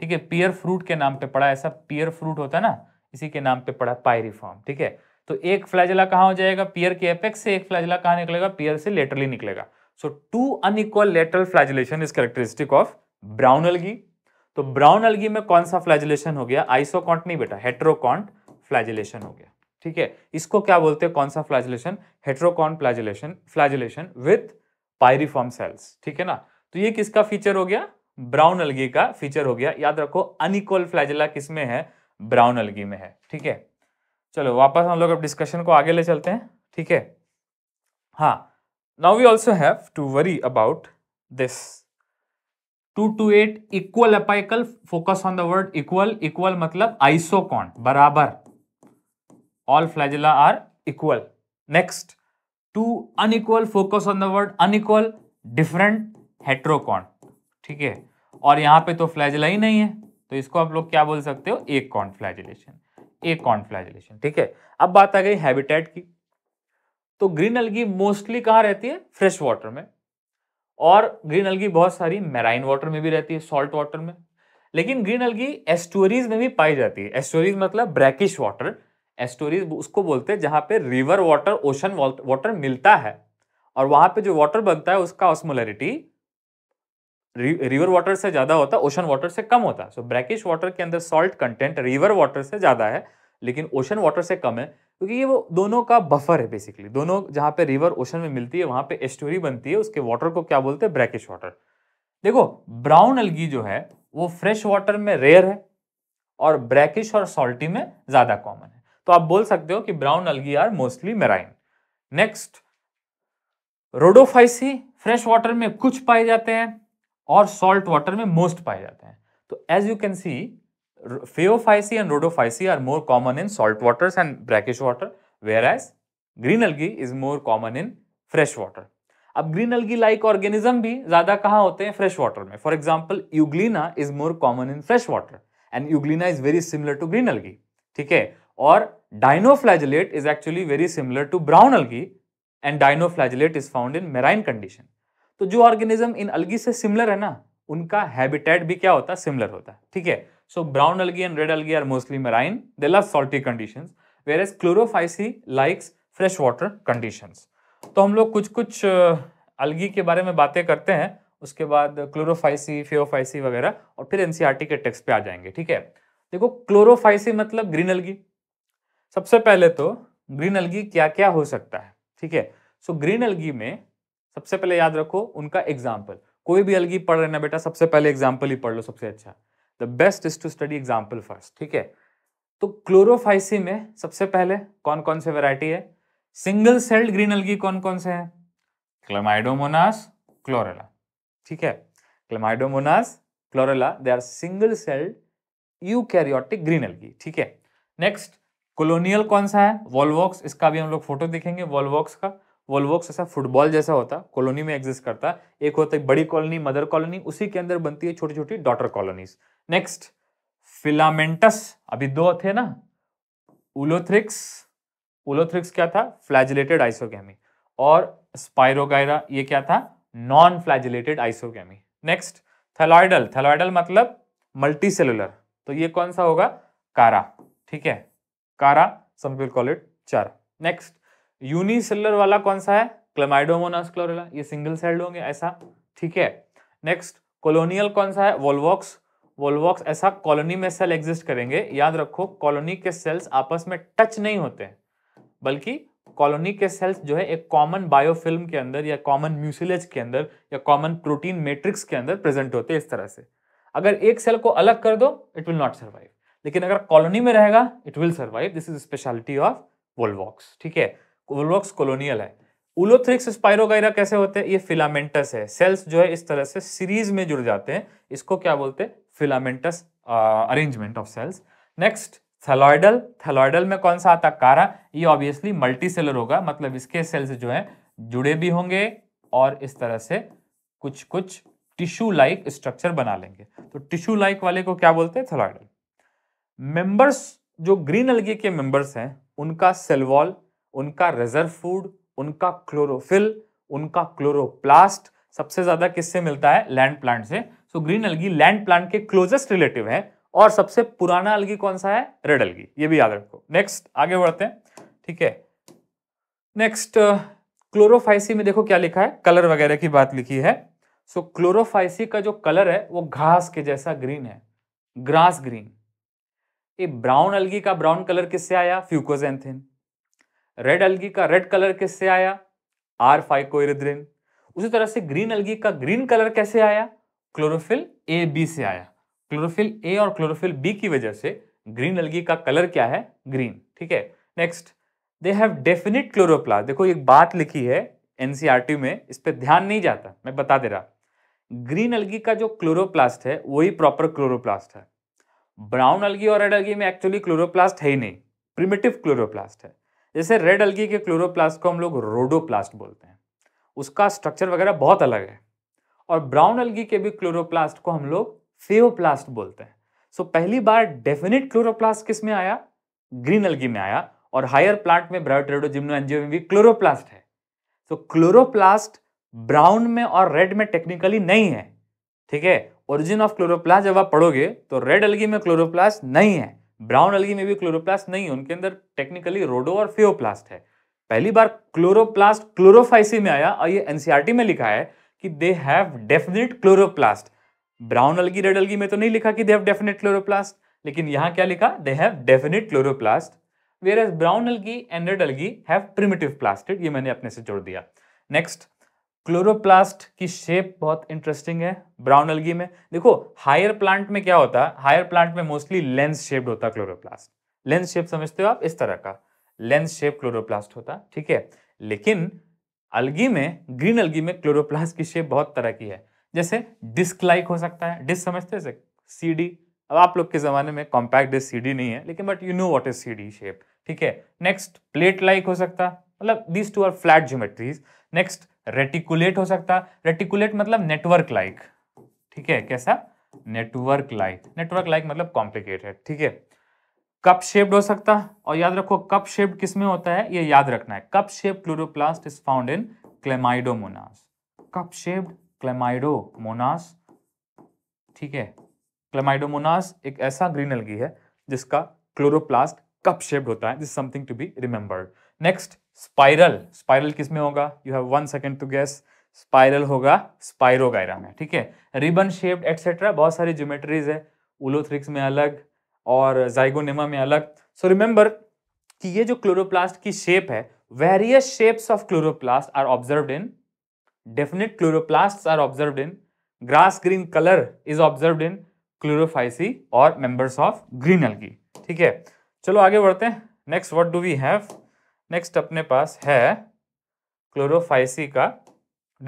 ठीक है पियर फ्रूट के नाम पे पड़ा ऐसा पियर फ्रूट होता है ना इसी के नाम पे पड़ा पायरीफॉर्म ठीक है तो एक फ्लैजला कहाँ हो जाएगा पियर के एपेक्स से एक फ्लैजला कहाँ निकलेगा पियर से लेटरली निकलेगा so two unequal lateral flagellation is characteristic of brown algae तो ब्राउन अलगी में कौन सा फ्लैजलेशन हो गया आइसोकॉन्ट नहीं बेटा हेट्रोकॉन्ट फ्लैजलेशन हो गया ठीक है इसको क्या बोलते हैं कौन सा फ्लैजलेशन हेट्रोकॉन्ट फ्लैजलेशन फ्लैजलेशन विथ पायरिफॉर्म सेल्स ठीक है ना तो ये किसका फीचर हो गया ब्राउन अलगी का फीचर हो गया याद रखो अनइक्वल फ्लैजिला किसमें है ब्राउन अलगी में है ठीक है चलो वापस हम लोग अब डिस्कशन को आगे ले चलते हैं ठीक है हाँ now we also have to worry about this two to eight equal apical focus on the word equal equal मतलब आइसोकॉन बराबर all flagella are equal next two unequal focus on the word unequal different heterokont ठीक है और यहां पे तो flagella ही नहीं है तो इसको आप लोग क्या बोल सकते हो एक कॉन फ्लैजिलेशन एक कॉन्फ्लैजिलेशन ठीक है अब बात आ गई हैबिटेट की तो ग्रीन अलगी मोस्टली कहाँ रहती है फ्रेश वाटर में और ग्रीन अलगी बहुत सारी मैराइन वाटर में भी रहती है सॉल्ट वाटर में लेकिन ग्रीन अलगी एस्टोरीज में भी पाई जाती है एस्टोरीज मतलब ब्रैकिश वाटर एस्टोरीज उसको बोलते हैं जहाँ पे रिवर वाटर ओशन वाटर मिलता है और वहाँ पे जो वाटर बनता है उसका ऑस्मोलरिटी रिवर वाटर से ज़्यादा होता है ओशन वाटर से कम होता है सो ब्रैकिश वाटर के अंदर सॉल्ट कंटेंट रिवर वाटर से ज़्यादा है लेकिन ओशन वाटर से कम है क्योंकि ये वो दोनों का बफर है बेसिकली दोनों जहाँ पे रिवर ओशन में मिलती है वहाँ पे एस्टोरी बनती है उसके वाटर को क्या बोलते हैं ब्रैकिश वाटर देखो ब्राउन अलगी जो है वो फ्रेश वाटर में रेयर है और ब्रैकिश और सॉल्टी में ज़्यादा कॉमन है तो आप बोल सकते हो कि brown algae are mostly marine next Rhodophyceae fresh water में कुछ पाए जाते हैं और सॉल्ट वाटर में मोस्ट पाए जाते हैं तो as you can see Phaeophyceae and Rhodophyceae are more common in salt water and brackish water whereas green algae is more common in fresh water अब ग्रीन अलगी लाइक ऑर्गेनिज्म भी ज्यादा कहाँ होते हैं फ्रेश वाटर में for example Euglena is more common in fresh water and Euglena is very similar to green algae ठीक है और dinoflagellate is actually very similar to brown algae and dinoflagellate is found in marine condition तो जो organism in अलगी से similar है ना उनका habitat भी क्या होता है सिमिलर होता है ठीक है so brown algae and red algae are mostly marine they love salty condition whereas Chlorophyceae likes fresh water condition तो हम लोग कुछ कुछ अलगी के बारे में बातें करते हैं उसके बाद क्लोरोफाइसी फेओफाइसी वगैरह और फिर एनसीआरटी e के टेक्स्ट पे आ जाएंगे ठीक है देखो क्लोरोफाइसी मतलब ग्रीन अलगी सबसे पहले तो ग्रीन अलगी क्या क्या हो सकता है ठीक है सो ग्रीन अलगी में सबसे पहले याद रखो उनका एग्जाम्पल कोई भी अलगी पढ़ रहे ना बेटा सबसे पहले एग्जाम्पल ही पढ़ लो सबसे अच्छा the best is to study example first ठीक है तो क्लोरोफाइसी में सबसे पहले कौन कौन से वेराइटी है सिंगल सेल्ड ग्रीन अलगी कौन कौन से हैं क्लेमाइडोमोनास क्लोरेला ठीक है Chlamydomonas Chlorella they are single celled eukaryotic green algae ठीक है नेक्स्ट कोलोनियल कौन सा है वॉलवॉक्स इसका भी हम लोग फोटो देखेंगे वॉलवॉक्स का वोल्वोक्स ऐसा फुटबॉल जैसा होता कॉलोनी में एग्जिस्ट करता एक होता है बड़ी कॉलोनी मदर कॉलोनी उसी के अंदर बनती है छोटी छोटी डॉटर कॉलोनीज नेक्स्ट फिलामेंटस अभी दो थे ना उलोथ्रिक्स उलोथ्रिक्स क्या था फ्लैजिलेटेड आइसोकेमी और स्पाइरोगायरा ये क्या था non flagellated isogamy next thalloid thalloid मतलब मल्टी सेलुलर तो ये कौन सा होगा कारा ठीक है Chara some call it char next unicellular वाला कौन सा है क्लेमाइडोमोनास क्लोरेला ये सिंगल सेल्ड होंगे ऐसा ठीक है नेक्स्ट कॉलोनियल कौन सा है वोल्वॉक्स वोल्वॉक्स ऐसा कॉलोनी में सेल एग्जिस्ट करेंगे याद रखो कॉलोनी के सेल्स आपस में टच नहीं होते बल्कि कॉलोनी के सेल्स जो है एक कॉमन बायोफिल्म के अंदर या कॉमन म्यूसिलेज के अंदर या कॉमन प्रोटीन मेट्रिक्स के अंदर प्रेजेंट होते हैं इस तरह से अगर एक सेल को अलग कर दो इट विल नॉट सर्वाइव लेकिन अगर कॉलोनी में रहेगा it will survive this is speciality of Volvox ठीक है कोलोक्स कोलोनियल है उलोथ्रिक्स स्पायरोगाइरा कैसे होते हैं ये फिलामेंटस है सेल्स जो है इस तरह से सीरीज में जुड़ जाते हैं इसको क्या बोलते हैं filamentous arrangement of cells next thalloid thalloid में कौन सा आता कारा ये ऑब्वियसली मल्टी सेलर होगा मतलब इसके सेल्स जो है जुड़े भी होंगे और इस तरह से कुछ कुछ टिश्यू लाइक स्ट्रक्चर बना लेंगे तो टिश्यू लाइक वाले को क्या बोलते हैं थैलॉइडल मेंबर्स जो ग्रीन अलगी के मेंबर्स हैं उनका सेलवॉल उनका रिजर्व फूड उनका क्लोरोफिल उनका क्लोरोप्लास्ट सबसे ज्यादा किससे मिलता है लैंड प्लांट से so green algae land plant के क्लोजेस्ट रिलेटिव है और सबसे पुराना अलगी कौन सा है रेड अलगी ये भी याद रखो नेक्स्ट आगे बढ़ते हैं ठीक है नेक्स्ट क्लोरोफाइसी uh, में देखो क्या लिखा है कलर वगैरह की बात लिखी है सो so, क्लोरोफाइसी का जो कलर है वो घास के जैसा ग्रीन है ग्रास ग्रीन ये ब्राउन अलगी का ब्राउन कलर किससे आया फ्यूकोजेंथिन रेड अलगी का रेड कलर किससे आया आर फाइकोरिद्रिन उसी तरह से ग्रीन अलगी का ग्रीन कलर कैसे आया क्लोरोफिल ए बी से आया क्लोरोफिल ए और क्लोरोफिल बी की वजह से ग्रीन अलगी का कलर क्या है ग्रीन ठीक है next they have definite chloroplast देखो एक बात लिखी है एनसीईआरटी e में इस पर ध्यान नहीं जाता मैं बता दे रहा ग्रीन अलगी का जो क्लोरोप्लास्ट है वही प्रॉपर क्लोरोप्लास्ट है ब्राउन अलगी और रेड अलगी में एक्चुअली क्लोरोप्लास्ट है ही नहीं प्रिमेटिव क्लोरोप्लास्ट है जैसे रेड अलगी के क्लोरोप्लास्ट को हम लोग रोडोप्लास्ट बोलते हैं उसका स्ट्रक्चर वगैरह बहुत अलग है और ब्राउन अलगी के भी क्लोरोप्लास्ट को हम लोग फेओप्लास्ट बोलते हैं सो so, पहली बार डेफिनेट क्लोरोप्लास्ट किस में आया ग्रीन अलगी में आया और हायर प्लांट में ब्रायोटेडो एनजीओ में भी क्लोरोप्लास्ट है तो क्लोरोप्लास्ट ब्राउन में और रेड में टेक्निकली नहीं है ठीक है ओरिजिन ऑफ क्लोरोप्लास्ट जब आप पढ़ोगे तो रेड अलगी में क्लोरोप्लास्ट नहीं है ब्राउन अलगी में भी क्लोरोप्लास्ट नहीं है उनके अंदर टेक्निकली रोडो और फेओप्लास्ट है पहली बार क्लोरोप्लास्ट क्लोरोफाइसी में आया और ये एनसीआरटी e में लिखा है कि they have definite chloroplast brown algae red algae में तो नहीं लिखा कि दे हैव डेफिनेट क्लोरोप्लास्ट लेकिन यहाँ क्या लिखा they have definite chloroplast whereas brown algae and red algae have primitive plastid ये मैंने अपने से जोड़ दिया नेक्स्ट क्लोरोप्लास्ट की शेप बहुत इंटरेस्टिंग है ब्राउन अलगी में देखो हायर प्लांट में क्या होता है हायर प्लांट में मोस्टली लेंस शेप्ड होता है क्लोरोप्लास्ट लेंस शेप समझते हो आप इस तरह का लेंस शेप क्लोरोप्लास्ट होता ठीक है लेकिन अलगी में ग्रीन अलगी में क्लोरोप्लास्ट की शेप बहुत तरह की है जैसे डिस्क लाइक हो सकता है डिस्क समझते हो सी डी अब आप लोग के ज़माने में कॉम्पैक्ट डिस्क सी डी नहीं है लेकिन but you know what is C D shape ठीक है नेक्स्ट प्लेट लाइक हो सकता है मतलब these two are flat geometries next reticulate हो सकता रेटिकुलेट मतलब नेटवर्क लाइक ठीक है कैसा नेटवर्क लाइक नेटवर्क लाइक मतलब कॉम्प्लिकेटेड ठीक है कप शेप्ड हो सकता और याद रखो कप शेप्ड किसमें होता है ये याद रखना है cup shape chloroplast is found in Chlamydomonas cup shaped Chlamydomonas ठीक है क्लेमाइडोमोनास एक ऐसा ग्रीन एल्गी है जिसका क्लोरोप्लास्ट कप शेप्ड होता है this something to be remembered next spiral spiral किस में होगा you have one second to guess spiral होगा स्पाइरो में ठीक है रिबन शेप्ड एक्सेट्रा बहुत सारी ज्योमेट्रीज है उलोथ्रिक्स में अलग और जाइगोनेमा में अलग सो so रिमेंबर कि ये जो क्लोरोप्लास्ट की शेप है various shapes of chloroplast are observe in definite chloroplast are observe in grass green colour is observe in Chlorophyceae और मेंबर्स ऑफ ग्रीन एल्गी ठीक है चलो आगे बढ़ते हैं next what do we have next अपने पास है क्लोरोफाइसी का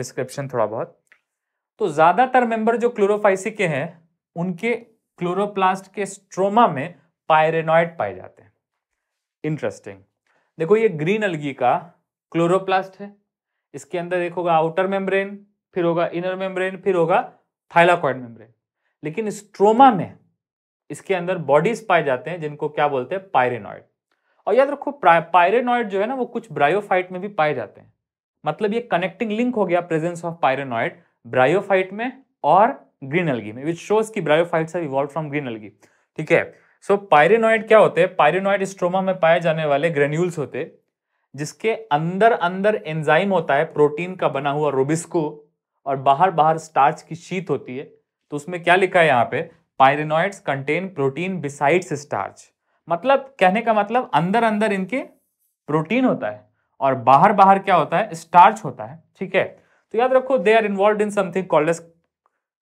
डिस्क्रिप्शन थोड़ा बहुत तो ज़्यादातर मेंबर जो क्लोरोफाइसी के हैं उनके क्लोरोप्लास्ट के स्ट्रोमा में पायरेनॉइड पाए जाते हैं इंटरेस्टिंग देखो ये ग्रीन अलगी का क्लोरोप्लास्ट है इसके अंदर एक होगा आउटर मेम्ब्रेन फिर होगा इनर मेम्ब्रेन फिर होगा थाइलाकॉइड मेम्ब्रेन लेकिन स्ट्रोमा में इसके अंदर बॉडीज पाए जाते हैं जिनको क्या बोलते हैं पायरेनॉइड और याद रखो पायरेनॉइड जो है ना वो कुछ ब्रायोफाइट में भी पाए जाते हैं मतलब ये कनेक्टिंग लिंक हो गया प्रेजेंस ऑफ पायरेनॉइड ब्रायोफाइट में और ग्रीन अलगी में विच शोज की bryophyte have evolve from green algae ठीक है सो so, पायरेनॉइड क्या होते हैं पायरेनॉइड स्ट्रोमा में पाए जाने वाले ग्रेन्यूल्स होते जिसके अंदर अंदर एंजाइम होता है प्रोटीन का बना हुआ रोबिस्को और बाहर बाहर स्टार्च की शीत होती है तो उसमें क्या लिखा है यहाँ पे pyrenoids contain protein besides starch मतलब कहने का मतलब अंदर अंदर इनके प्रोटीन होता है और बाहर बाहर क्या होता है स्टार्च होता है ठीक है तो याद रखो they are involve in something called as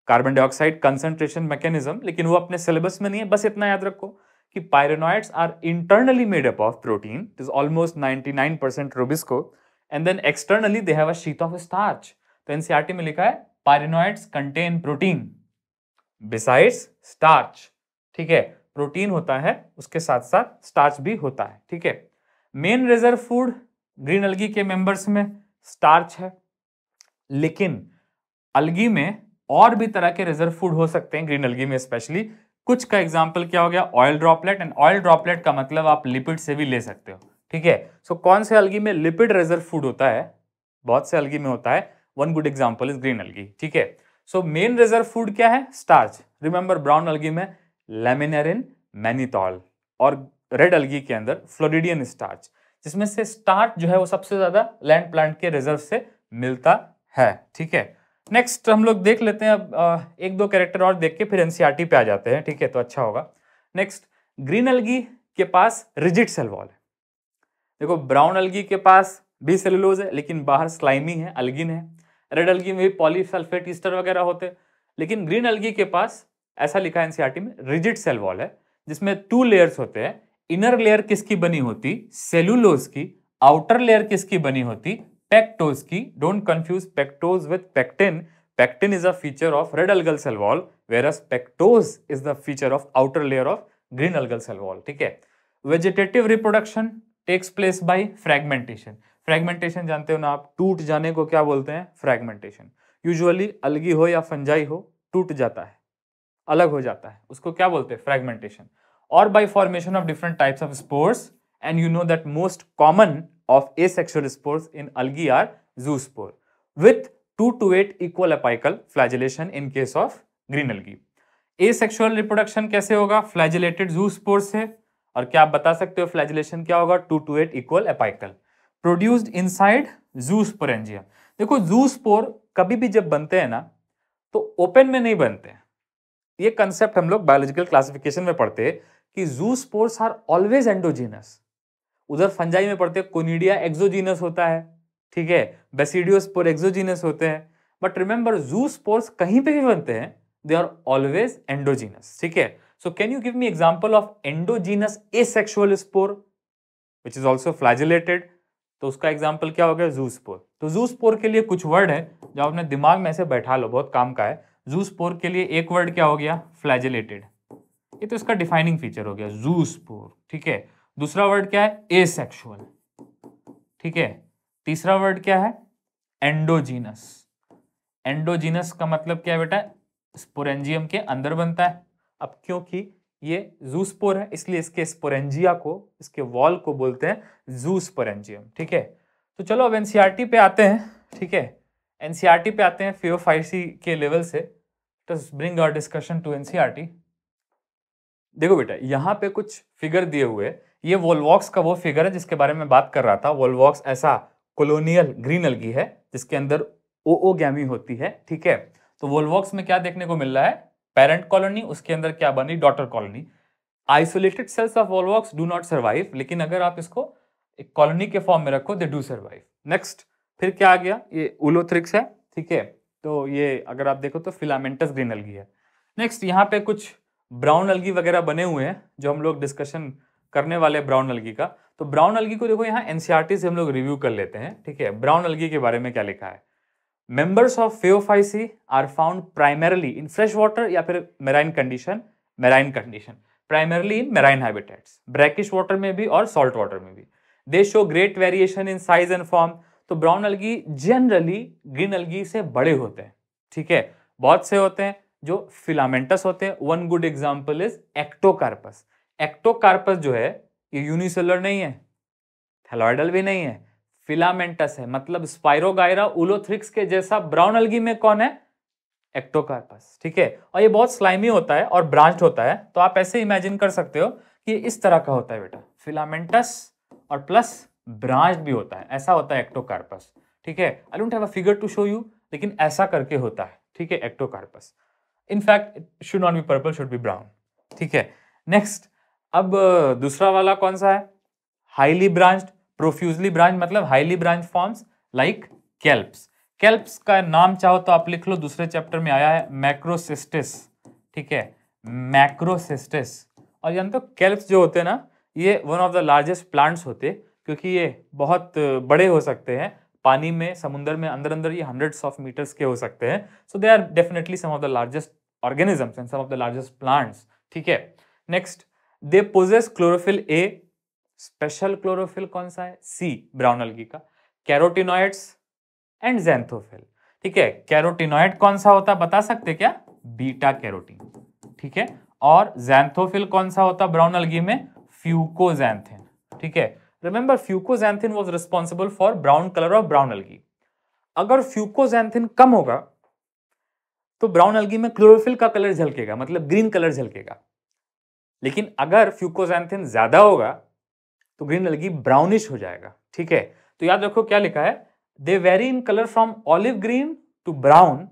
carbon dioxide concentration mechanism लेकिन वो अपने सिलेबस में नहीं है बस इतना याद रखो कि pyrenoids are internally made up of protein it is almost 99% percent RuBisCO and then externally they have a sheet of starch तो एनसीईआरटी e में लिखा है pyrenoids contain protein besides starch ठीक है प्रोटीन होता है उसके साथ साथ स्टार्च भी होता है ठीक है main reserve food green algae के मेंबर्स में स्टार्च है लेकिन अलगी में और भी तरह के रिजर्व फूड हो सकते हैं ग्रीन अलगी में स्पेशली कुछ का एग्जाम्पल क्या हो गया oil droplet and oil droplet का मतलब आप लिपिड से भी ले सकते हो ठीक है सो कौन से अलगी में लिपिड रिजर्व फूड होता है बहुत से अलगी में होता है one good example is green algae ठीक है सो मेन रिजर्व फूड क्या है स्टार्च रिमेंबर ब्राउन अलगी में लेमिनेरिन मैनिथॉल और रेड अलगी के अंदर फ्लोरिडियन स्टार्च जिसमें से स्टार्च जो है वो सबसे ज्यादा लैंड प्लांट के रिजर्व से मिलता है ठीक है नेक्स्ट हम लोग देख लेते हैं अब एक दो कैरेक्टर और देख के फिर एनसीईआरटी e पे आ जाते हैं ठीक है तो अच्छा होगा नेक्स्ट ग्रीन अलगी के पास रिजिड सेल वॉल है देखो ब्राउन अलगी के पास भी सेलुलोज है लेकिन बाहर स्लाइमी है अलगिन है रेड अलगी में भी पॉलीसल्फेट ईस्टर वगैरह होते हैं लेकिन ग्रीन अलगी के पास ऐसा लिखा है एनसीआरटी e में रिजिड सेल वॉल है जिसमें टू लेयर्स होते हैं इनर लेयर किसकी बनी होती सेलुलोज की आउटर लेयर किसकी बनी होती पेक्टोज की don't confuse pectose with pectin pectin is a feature of red algal cell wall whereas pectose is the feature of outer layer of green algal cell wall ठीक है vegetative reproduction takes place by fragmentation fragmentation जानते हो ना आप टूट जाने को क्या बोलते हैं फ्रेगमेंटेशन यूजुअली अलगी हो या फंजाई हो टूट जाता है अलग हो जाता है उसको क्या बोलते हैं फ्रेगमेंटेशन और by formation of different types of spores and you know that most common of asexual spores in algae are zoospore with two to eight equal apical flagellation in case of green algae asexual reproduction कैसे होगा flagellated जू spore से और क्या आप बता सकते हो फ्लैजुलेशन क्या होगा two to eight equal apical produced side zoosporangia देखो जू स्पोर कभी भी जब बनते हैं ना तो ओपन में नहीं बनते हैं ये कंसेप्ट हम लोग बायोलॉजिकल क्लासिफिकेशन में पढ़ते हैं कि zoospores are always endogenous उधर फंजाई में पढ़ते हैं एक्सोजीनस होता है ठीक है बेसिडियो स्पोर एक्सोजीनस होते हैं बट रिमेंबर जू स्पोर्स कहीं पे भी बनते हैं दे आर ऑलवेज एंडोजीनस ठीक है so can you give me example of endogenous asexual spore which is also flagellated तो उसका एग्जाम्पल क्या हो गया जू स्पोर तो जू स्पोर के लिए कुछ वर्ड है जो आपने दिमाग में ऐसे बैठा लो बहुत काम का है जूस के लिए एक वर्ड क्या हो गया फ्लैजिलेटेड ये तो इसका डिफाइनिंग फीचर हो गया जूसपोर ठीक है दूसरा वर्ड क्या है ए ठीक है तीसरा वर्ड क्या है एंडोजीनस एंडोजीनस का मतलब क्या है बेटा स्पोरेंजियम के अंदर बनता है अब क्योंकि ये जूस्पोर है इसलिए इसके स्पोरेंजिया को इसके वॉल को बोलते हैं जूस्पोरेंजियम ठीक है तो चलो अब एनसीआरटी e पे आते हैं ठीक है एनसीआरटी e पे आते हैं फियोफाइसी के लेवल से let's bring our discussion to NCERT देखो बेटा यहाँ पे कुछ फिगर दिए हुए ये वोलवॉक्स का वो फिगर है जिसके बारे में बात कर रहा था वोलवॉक्स ऐसा कोलोनियल ग्रीन अलगी है जिसके अंदर ओ ओ गैमी होती है ठीक है तो वोलवॉक्स में क्या देखने को मिल रहा है पेरेंट कॉलोनी उसके अंदर क्या बनी daughter colony isolated cells of Volvox do not survive लेकिन अगर आप इसको एक कॉलोनी के फॉर्म में रखो दे डू सर्वाइव नेक्स्ट फिर क्या आ गया ये उलोथ्रिक्स है ठीक है तो ये अगर आप देखो तो फिलामेंटस ग्रीन अलगी है नेक्स्ट यहाँ पे कुछ ब्राउन अलगी वगैरह बने हुए हैं जो हम लोग डिस्कशन करने वाले ब्राउन अलगी का तो ब्राउन अलगी को देखो यहाँ एनसीआरटी से हम लोग रिव्यू कर लेते हैं ठीक है ब्राउन अलगी के बारे में क्या लिखा है members of Phaeophyceae are found primarily in fresh water या फिर marine condition marine condition primarily in marine habitats brackish water में भी और सॉल्ट वाटर में भी they show great variation in size and form तो brown algae generally green algae से बड़े होते हैं ठीक है बहुत से होते हैं जो फिलामेंटस होते हैं one good example is Ectocarpus Ectocarpus जो है ये यूनिसेलर नहीं है थैलॉइडल भी नहीं है फिलामेंटस है मतलब स्पाइरोगायरा उलोथ्रिक्स के जैसा ब्राउन अलगी में कौन है एक्टोकार्पस ठीक है और ये बहुत स्लाइमी होता है और ब्रांच होता है तो आप ऐसे इमेजिन कर सकते हो कि इस तरह का होता है बेटा फिलामेंटस और प्लस ब्रांच भी होता है ऐसा होता है एक्टोकार्पस ठीक है I don't have a figure to show you लेकिन ऐसा करके होता है ठीक है Ectocarpus in fact should not be purple should be brown ठीक है नेक्स्ट अब दूसरा वाला कौन सा है हाईली ब्रांच्ड प्रोफ्यूजली ब्रांच मतलब highly branch forms like kelps kelps का नाम चाहो तो आप लिख लो दूसरे चैप्टर में आया है मैक्रोसिस्टिस ठीक है मैक्रोसिस्टिस और जानते हो कैल्प्स जो होते हैं ना ये one of the largest plants होते हैं क्योंकि ये बहुत बड़े हो सकते हैं पानी में समुद्र में अंदर अंदर ये हंड्रेड्स ऑफ मीटर्स के हो सकते हैं so they are definitely some of the largest organisms and some of the largest plants ठीक है next they possess chlorophyll a special chlorophyll कौन सा है सी ब्राउन अलगी का कैरोटिनोइड्स एंड जेंथोफिल ठीक है कैरोटिनोइड कौन सा होता बता सकते क्या बीटा कैरोटीन ठीक है और जैंथोफिल कौन सा होता ब्राउन अलगी में फ्यूकोजैंथेन ठीक है remember fucoxanthin was responsible for brown colour of brown algae अगर फ्यूकोजैंथिन कम होगा तो ब्राउन अलगी में क्लोरोफिल का कलर झलकेगा मतलब ग्रीन कलर झलकेगा लेकिन अगर फ्यूकोजैंथिन ज्यादा होगा तो ग्रीन अलगी ब्राउनिश हो जाएगा ठीक है तो याद रखो क्या लिखा है they vary in colour from olive green to brown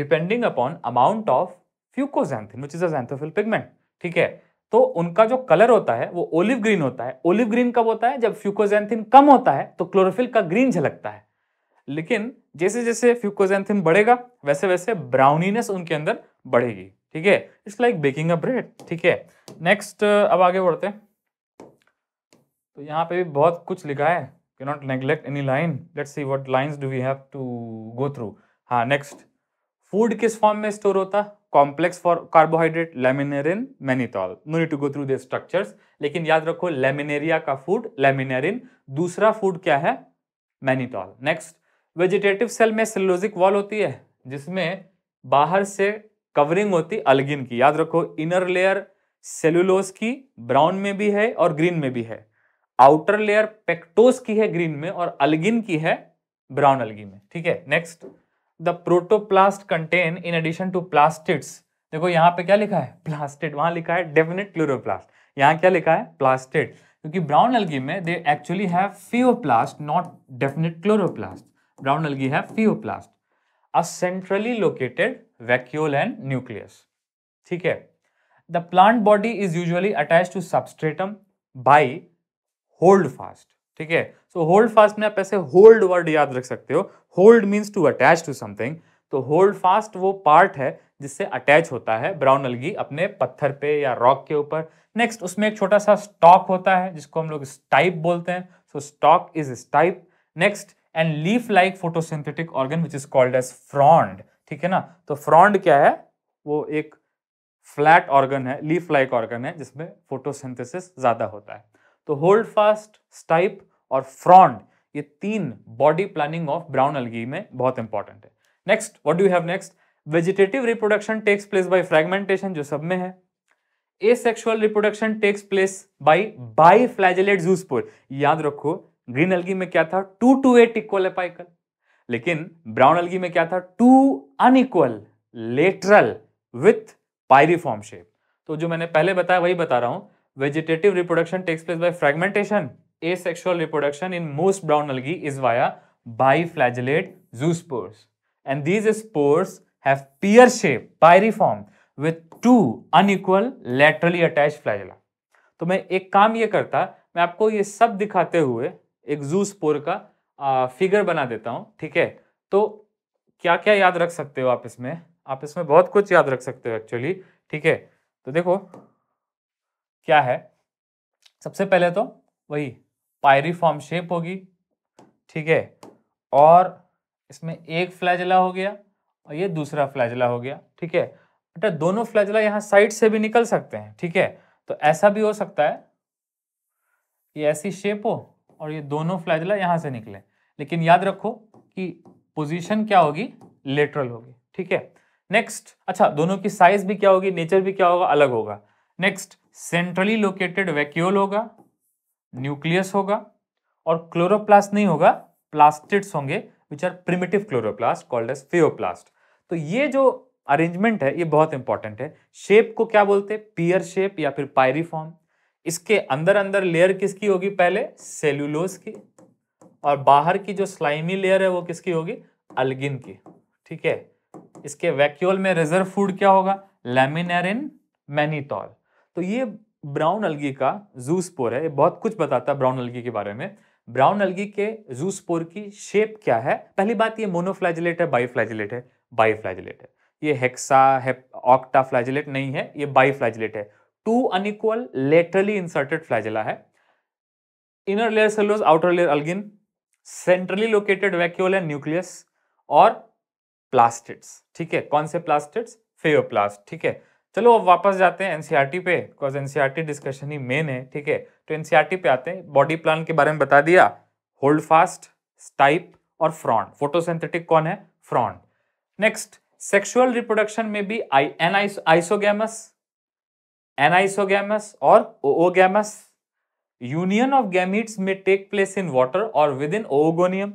depending upon amount of fucoxanthin which is xanthophyll pigment ठीक है तो उनका जो कलर होता है वो ओलिव ग्रीन होता है ओलिव ग्रीन कब होता है जब फ्यूकोजेंथिन कम होता है तो क्लोरोफिल का ग्रीन झलकता है लेकिन जैसे जैसे फ्यूकोजेंथिन बढ़ेगा वैसे वैसे ब्राउनीनेस उनके अंदर बढ़ेगी ठीक है it's like baking a bread ठीक है नेक्स्ट अब आगे बढ़ते हैं तो यहाँ पे भी बहुत कुछ लिखा है के not neglect any line let's see what lines do we have to go through हाँ नेक्स्ट फूड किस फॉर्म में स्टोर होता complex for carbohydrate laminarin mannitol no need to go through the structures लेकिन याद रखो लेमिनेरिया का food laminarin दूसरा food क्या है मैनीटॉल नेक्स्ट वेजिटेटिव सेल में सेलोजिक वॉल होती है जिसमें बाहर से कवरिंग होती अलगिन की याद रखो इनर लेयर सेलुलोज की ब्राउन में भी है और ग्रीन में भी है आउटर लेयर पेक्टोस की है ग्रीन में और अलगिन की है ब्राउन अलगी में ठीक है next the protoplast contain in addition to plastids देखो यहाँ पे क्या लिखा है प्लास्टिड वहां लिखा है डेफिनेट क्लोरोप्लास्ट यहाँ क्या लिखा है प्लास्टिड क्योंकि ब्राउन अलगी में they actually have phaeoplast not definite chloroplast brown algae have phaeoplast a centrally located vacuole and nucleus ठीक है the plant body is usually attach to substratum by holdfast ठीक है so hold fast में आप ऐसे hold word याद रख सकते हो hold means to attach to something तो होल्ड फास्ट वो पार्ट है जिससे अटैच होता है ब्राउन अलगी अपने पत्थर पे या रॉक के ऊपर नेक्स्ट उसमें एक छोटा सा स्टॉक होता है जिसको हम लोग स्टाइप बोलते हैं so stalk is stipe next and leaf like photosynthetic organ which is called as frond ठीक है ना तो फ्रॉन्ड क्या है वो एक फ्लैट ऑर्गन है लीफ लाइक ऑर्गन है जिसमें फोटोसिंथेसिस ज़्यादा होता है तो होल्ड फास्ट स्टाइप और फ्रॉन्ड ये तीन body planning of brown algae में बहुत इंपॉर्टेंट है next what do have next vegetative reproduction takes place by fragmentation जो सब में है asexual reproduction takes place by biflagellate zoospore याद रखो ग्रीन अलगी में क्या था two to eight equal apical लेकिन ब्राउन अलगी में क्या था two unequal lateral with pyriform shape तो जो मैंने पहले बताया वही बता रहा हूं vegetative reproduction takes place by fragmentation. Asexual reproduction in most brown algae is via biflagellate zoospores. And these spores have pear shape, pyriform, with two unequal laterally attached flagella. तो मैं एक काम ये करता मैं आपको ये सब दिखाते हुए एक जू स्पोर का आ, फिगर बना देता हूँ ठीक है तो क्या क्या याद रख सकते हो आप इसमें आप इसमें बहुत कुछ याद रख सकते हो एक्चुअली ठीक है तो देखो क्या है सबसे पहले तो वही पायरी फॉर्म शेप होगी ठीक है और इसमें एक फ्लैजला हो गया और ये दूसरा फ्लैजला हो गया ठीक है बेटा दोनों फ्लैजला यहाँ साइड से भी निकल सकते हैं ठीक है तो ऐसा भी हो सकता है कि ऐसी शेप हो और ये दोनों फ्लैजला यहाँ से निकले लेकिन याद रखो कि पोजीशन क्या होगी लेटरल होगी ठीक है नेक्स्ट अच्छा दोनों की साइज भी क्या होगी नेचर भी क्या होगा अलग होगा नेक्स्ट सेंट्रली लोकेटेड वैक्यूल होगा न्यूक्लियस होगा और क्लोरोप्लास्ट नहीं होगा प्लास्टिड्स होंगे which are primitive chloroplast called as phaeoplast तो ये जो अरेंजमेंट है ये बहुत इंपॉर्टेंट है शेप को क्या बोलते हैं पियर शेप या फिर पायरीफॉर्म इसके अंदर अंदर लेयर किसकी होगी पहले सेल्यूलोस की और बाहर की जो स्लाइमी लेयर है वो किसकी होगी अलगिन की ठीक है इसके वैक्यूल में रिजर्व फूड क्या होगा लेमिनेरिन मैनीटॉल तो ये ब्राउन अलगी का जू स्पोर है ये बहुत कुछ बताता है ब्राउन अलगी के बारे में ब्राउन अलगी के जू स्पोर की शेप क्या है पहली बात ये मोनोफ्लैजिलेट है बाईफ्लैजिलेट है बाईफ्लैजिलेट है ये हेक्सा है ऑक्टा फ्लैजिलेट नहीं है ये बाईफ्लैजिलेट है two unequal laterally inserted flagella है inner layer cellulose outer layer algin centrally located vacuole है न्यूक्लियस और प्लास्टिड्स ठीक है कौन से प्लास्टिड्स फेयोप्लास्ट ठीक है चलो अब वापस जाते हैं एनसीईआरटी e पे बिकॉज एनसीईआरटी डिस्कशन ही मेन है ठीक है तो एनसीईआरटी e पे आते हैं बॉडी प्लान के बारे में बता दिया होल्ड फास्ट स्टाइप और फ्रॉन्ड फोटोसेंथेटिक कौन है फ्रॉन्ड नेक्स्ट सेक्सुअल रिप्रोडक्शन में भी आइसोगैमस एनाइसोगैमस और ओओगैमस यूनियन ऑफ गैमिट्स में टेक प्लेस इन वाटर और विद इन ओओगोनियम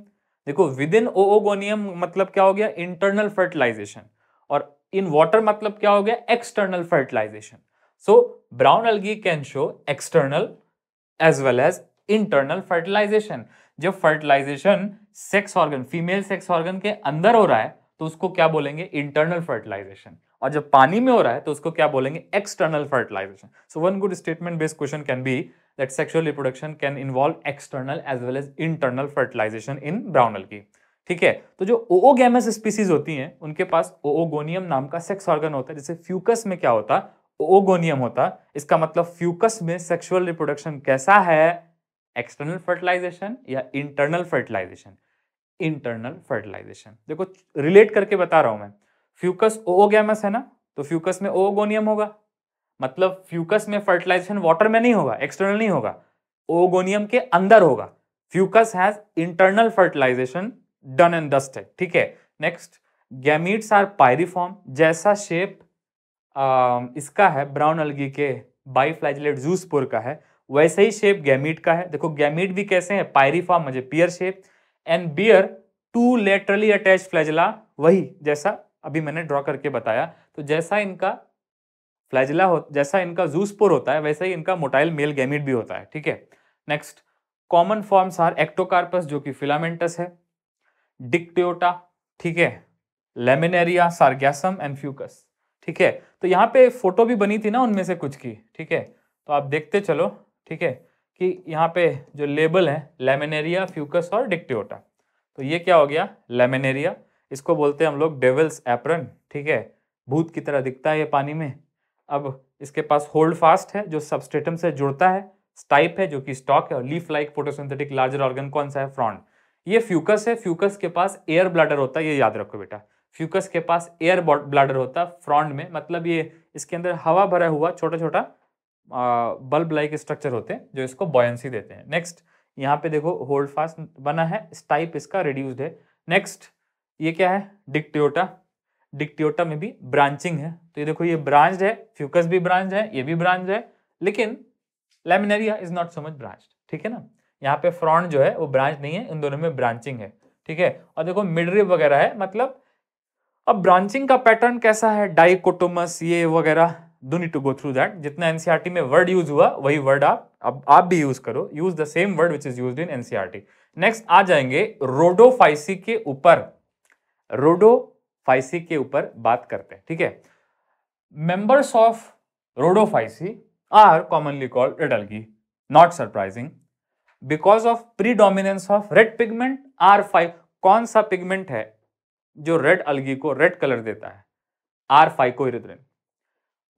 देखो विद इन ओओगोनियम मतलब क्या हो गया इंटरनल फर्टिलाइजेशन और इन वॉटर मतलब क्या हो गया external fertilisation so brown algae can show external as well as internal fertilisation जब fertilisation sex organ female sex organ के अंदर हो रहा है तो उसको क्या बोलेंगे इंटरनल फर्टिलाइजेशन और जब पानी में हो रहा है तो उसको क्या बोलेंगे external fertilisation so one good statement based question can be that sexual reproduction can involve external as well as internal fertilisation in brown algae. ठीक है तो जो ओ गैमस स्पीसीज होती हैं उनके पास ओओगोनियम नाम का सेक्स ऑर्गन होता है जैसे फ्यूकस में क्या होता ओओगोनियम होता इसका मतलब फ्यूकस में सेक्सुअल रिप्रोडक्शन कैसा है एक्सटर्नल फर्टिलाइजेशन या इंटरनल फर्टिलाइजेशन इंटरनल फर्टिलाइजेशन देखो रिलेट करके बता रहा हूं मैं फ्यूकस ओओगैमस है ना तो फ्यूकस में ओओगोनियम होगा मतलब फ्यूकस में फर्टिलाइजेशन वाटर में नहीं होगा एक्सटर्नल नहीं होगा ओओगोनियम के अंदर होगा Fucus has internal fertilisation done and dusted ठीक है नेक्स्ट गैमीट्स आर पायरिफॉर्म जैसा शेप आ, um, इसका है ब्राउन अलगी के बाई फ्लैजलेट जूसपोर का है वैसे ही शेप गैमीट का है देखो गैमीट भी कैसे हैं पायरिफॉर्म मुझे pear shape and bear two laterally attach flagella वही जैसा अभी मैंने ड्रॉ करके बताया तो जैसा इनका फ्लैजला हो जैसा इनका जूसपोर होता है वैसा ही इनका मोटाइल मेल गैमिट भी होता है ठीक है next common forms are Ectocarpus जो कि फिलामेंटस है डिक्टियोटा ठीक है लेमिनेरिया सार्गैसम एंड फ्यूकस ठीक है तो यहाँ पे फोटो भी बनी थी ना उनमें से कुछ की ठीक है तो आप देखते चलो ठीक है कि यहाँ पे जो लेबल है लेमिनेरिया फ्यूकस और डिक्टियोटा तो ये क्या हो गया लेमिनेरिया इसको बोलते हैं हम लोग डेवल्स एप्रन ठीक है भूत की तरह दिखता है ये पानी में अब इसके पास होल्ड फास्ट है जो सबस्टेटम से जुड़ता है स्टाइप है जो कि स्टॉक है और leaf like photosynthetic larger organ कौन सा है फ्रॉन्ट ये फ्यूकस है फ्यूकस के पास एयर ब्लाडर होता है ये याद रखो बेटा फ्यूकस के पास एयर ब्लाडर होता है फ्रॉन्ट में मतलब ये इसके अंदर हवा भरा हुआ छोटा छोटा बल्ब लाइक स्ट्रक्चर होते हैं जो इसको बॉयंसी देते हैं नेक्स्ट यहाँ पे देखो होल्ड फास्ट बना है स्टाइप इसका रिड्यूस्ड है नेक्स्ट ये क्या है डिक्टियोटा डिक्टियोटा में भी ब्रांचिंग है तो ये देखो ये ब्रांच है फ्यूकस भी ब्रांच है ये भी ब्रांच है लेकिन Laminaria is not so much branch ठीक है ना यहाँ पे फ्रॉन्ट जो है वो ब्रांच नहीं है इन दोनों में ब्रांचिंग है ठीक है और देखो मिडरी वगैरह है मतलब अब ब्रांचिंग का पैटर्न कैसा है डाइकोटोमस ये वगैरह do need to go through that जितना एनसीआरटी e में वर्ड यूज हुआ वही वर्ड आप अब आप भी यूज करो use the same word which is use in NCERT next आ जाएंगे रोडोफाइसी के ऊपर रोडोफाइसी के ऊपर बात करते हैं ठीक है members of Rhodophyceae are commonly called red algae not surprising because of predominance of red pigment R five कौन सा पिगमेंट है जो रेड अलगी को रेड कलर देता है आर फाइव को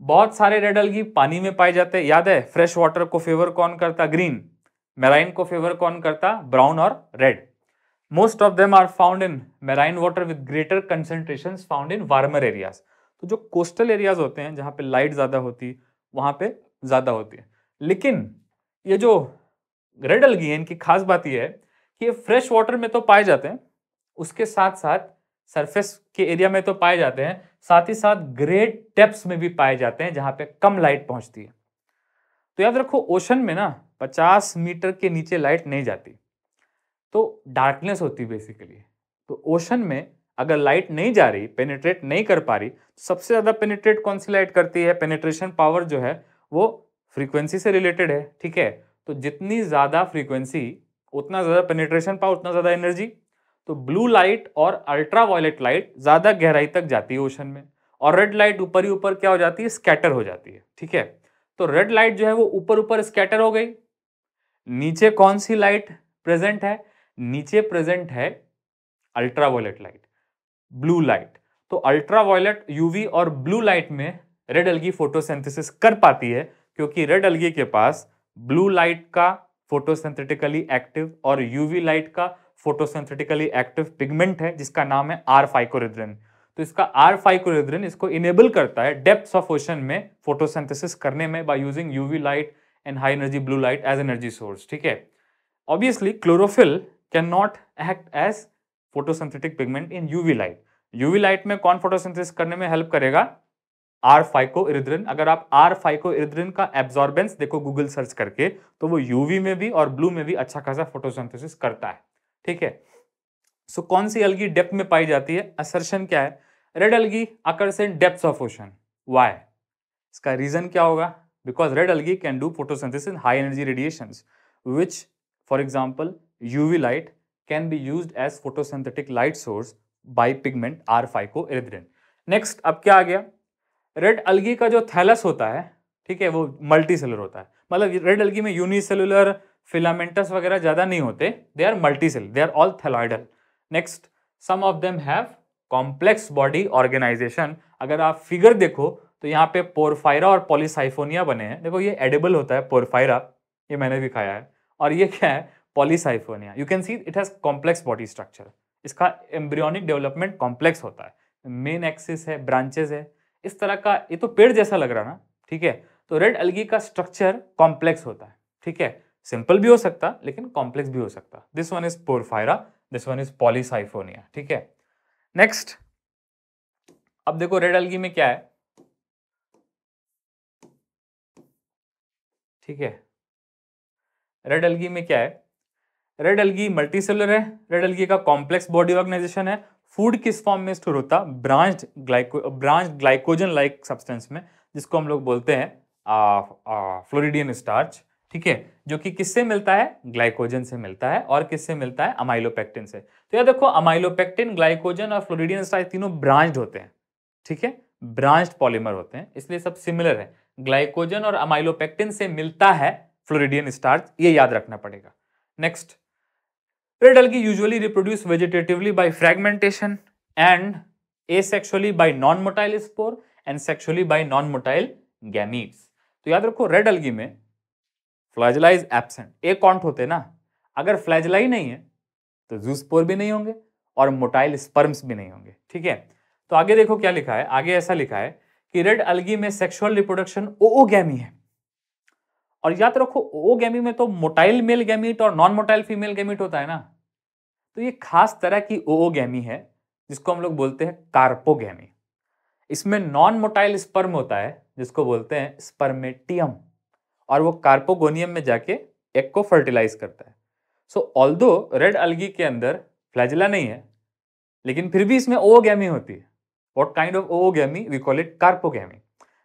बहुत सारे रेड अलगी पानी में पाए जाते हैं याद है फ्रेश वाटर को फेवर कौन करता ग्रीन मेराइन को फेवर कौन करता ब्राउन और red most of them are found in marine water with greater concentration found in warmer areas तो जो कोस्टल एरियाज होते हैं जहाँ पे लाइट ज़्यादा होती वहां पे ज़्यादा होती है लेकिन ये जो रेड अलगी है इनकी खास बात यह है कि ये फ्रेश वाटर में तो पाए जाते हैं उसके साथ साथ सरफेस के एरिया में तो पाए जाते हैं साथ ही साथ ग्रेट डेप्स में भी पाए जाते हैं जहां पे कम लाइट पहुंचती है तो याद रखो ओशन में ना 50 मीटर के नीचे लाइट नहीं जाती तो डार्कनेस होती बेसिकली तो ओशन में अगर लाइट नहीं जा रही पेनिट्रेट नहीं कर पा रही तो सबसे ज़्यादा पेनिट्रेट कौन सी लाइट करती है पेनिट्रेशन पावर जो है वो फ्रीक्वेंसी से रिलेटेड है ठीक है तो जितनी ज़्यादा फ्रीक्वेंसी उतना ज़्यादा पेनिट्रेशन पावर उतना ज़्यादा एनर्जी तो ब्लू लाइट और अल्ट्रा वायलेट लाइट ज़्यादा गहराई तक जाती है ओशन में और रेड लाइट ऊपर ही ऊपर क्या हो जाती है स्कैटर हो जाती है ठीक है तो रेड लाइट जो है वो ऊपर ऊपर स्कैटर हो गई नीचे कौन सी लाइट प्रेजेंट है नीचे प्रेजेंट है ultraviolet light blue light तो अल्ट्रा वायलेट यूवी और ब्लू लाइट में रेड अलगी फोटोसेंथिस कर पाती है क्योंकि रेड अलगी के पास ब्लू लाइट का फोटोसेंथेटिकली एक्टिव और यूवी लाइट का फोटोसेंथेटिकली एक्टिव पिगमेंट है जिसका नाम है आर फाइकोरिद्रिन तो इसका आर फाइकोरिद्रिन इसको इनेबल करता है डेप्थ ऑफ ओशन में फोटोसेंथेसिस करने में by using UV light and high energy blue light as energy source ठीक है obviously chlorophyll can not act as photosynthetic pigment in UV light UV light में कौन फोटोसेंथेसिस करने में हेल्प करेगा आर फाइको इरिद्रिन अगर आप आर फाइको इरिद्रिन का एब्जॉर्बेंस देखो गूगल सर्च करके तो वो यूवी में भी और ब्लू में भी अच्छा खासा फोटोसिंथेसिस करता है ठीक है सो so, कौन सी अलगी डेप्थ में पाई जाती है असर्शन क्या है red algae occurs in depth of ocean why इसका रीजन क्या होगा because red algae can do photosynthesis in high energy radiation which for example UV light can be use as photosynthetic light source by pigment R phycoerythrin next अब क्या आ गया red algae का जो thallus होता है ठीक है वो मल्टी सेलर होता है मतलब रेड अलगी में यूनिसेलुलर फिलामेंटस वगैरह ज़्यादा नहीं होते they are multi cell they are all thalloidal next some of them have complex body organisation अगर आप फिगर देखो तो यहाँ पे पोरफायरा और पॉलीसाइफोनिया बने हैं देखो ये एडेबल होता है पोरफायरा ये मैंने भी खाया है और ये क्या है Polysiphonia you can see it has complex body structure इसका एम्ब्रियोनिक डेवलपमेंट कॉम्प्लेक्स होता है मेन एक्सिस है ब्रांचेज है इस तरह का ये तो पेड़ जैसा लग रहा ना ठीक है तो रेड अलगी का स्ट्रक्चर कॉम्प्लेक्स होता है ठीक है सिंपल भी हो सकता लेकिन कॉम्प्लेक्स भी हो सकता this one is Porphyra this one is Polysiphonia ठीक है नेक्स्ट अब देखो रेड अलगी में क्या है ठीक है रेड अलगी में क्या है रेड एल्गी मल्टीसेलर है रेड अलगी का कॉम्प्लेक्स बॉडी ऑर्गेनाइजेशन है फूड किस फॉर्म में स्टोर होता branch glyco branch glycogen like substance में जिसको हम लोग बोलते हैं फ्लोरिडियन स्टार्च ठीक है जो कि किससे मिलता है ग्लाइकोजन से मिलता है और किससे मिलता है अमाइलोपेक्टिन से तो यह देखो अमाइलोपेक्टिन ग्लाइकोजन और फ्लोरिडियन स्टार्च तीनों ब्रांच्ड होते हैं ठीक है ब्रांच्ड पॉलीमर होते हैं इसलिए सब सिमिलर है ग्लाइकोजन और अमाइलोपेक्टिन से मिलता है फ्लोरिडियन स्टार्च ये याद रखना पड़ेगा next algae usually reproduce vegetatively by fragmentation and asexually by non motile spore and sexually by non motile gametes तो याद रखो रेड अलगी में फ्लैजलाइज एबसेंट ए कॉन्ट होते ना अगर फ्लैजलाई नहीं है तो जूस्पोर भी नहीं होंगे और मोटाइल स्पर्म्स भी नहीं होंगे ठीक है तो आगे देखो क्या लिखा है आगे ऐसा लिखा है कि रेड अलगी में सेक्सुअल रिप्रोडक्शन गैमी है और याद रखो ओ गैमी में तो मोटाइल मेल गैमिट और नॉन मोटाइल फीमेल गैमिट होता है ना तो ये खास तरह की ओ गैमी है जिसको हम लोग बोलते हैं कार्पोगैमी इसमें नॉन मोटाइल स्पर्म होता है जिसको बोलते हैं स्पर्मेटियम और वो कार्पोगोनियम में जाके एक को फर्टिलाइज करता है सो ऑल रेड अलगी के अंदर फ्लैजिला नहीं है लेकिन फिर भी इसमें ओगैमी होती है what kind of oogamy we call it carpogamy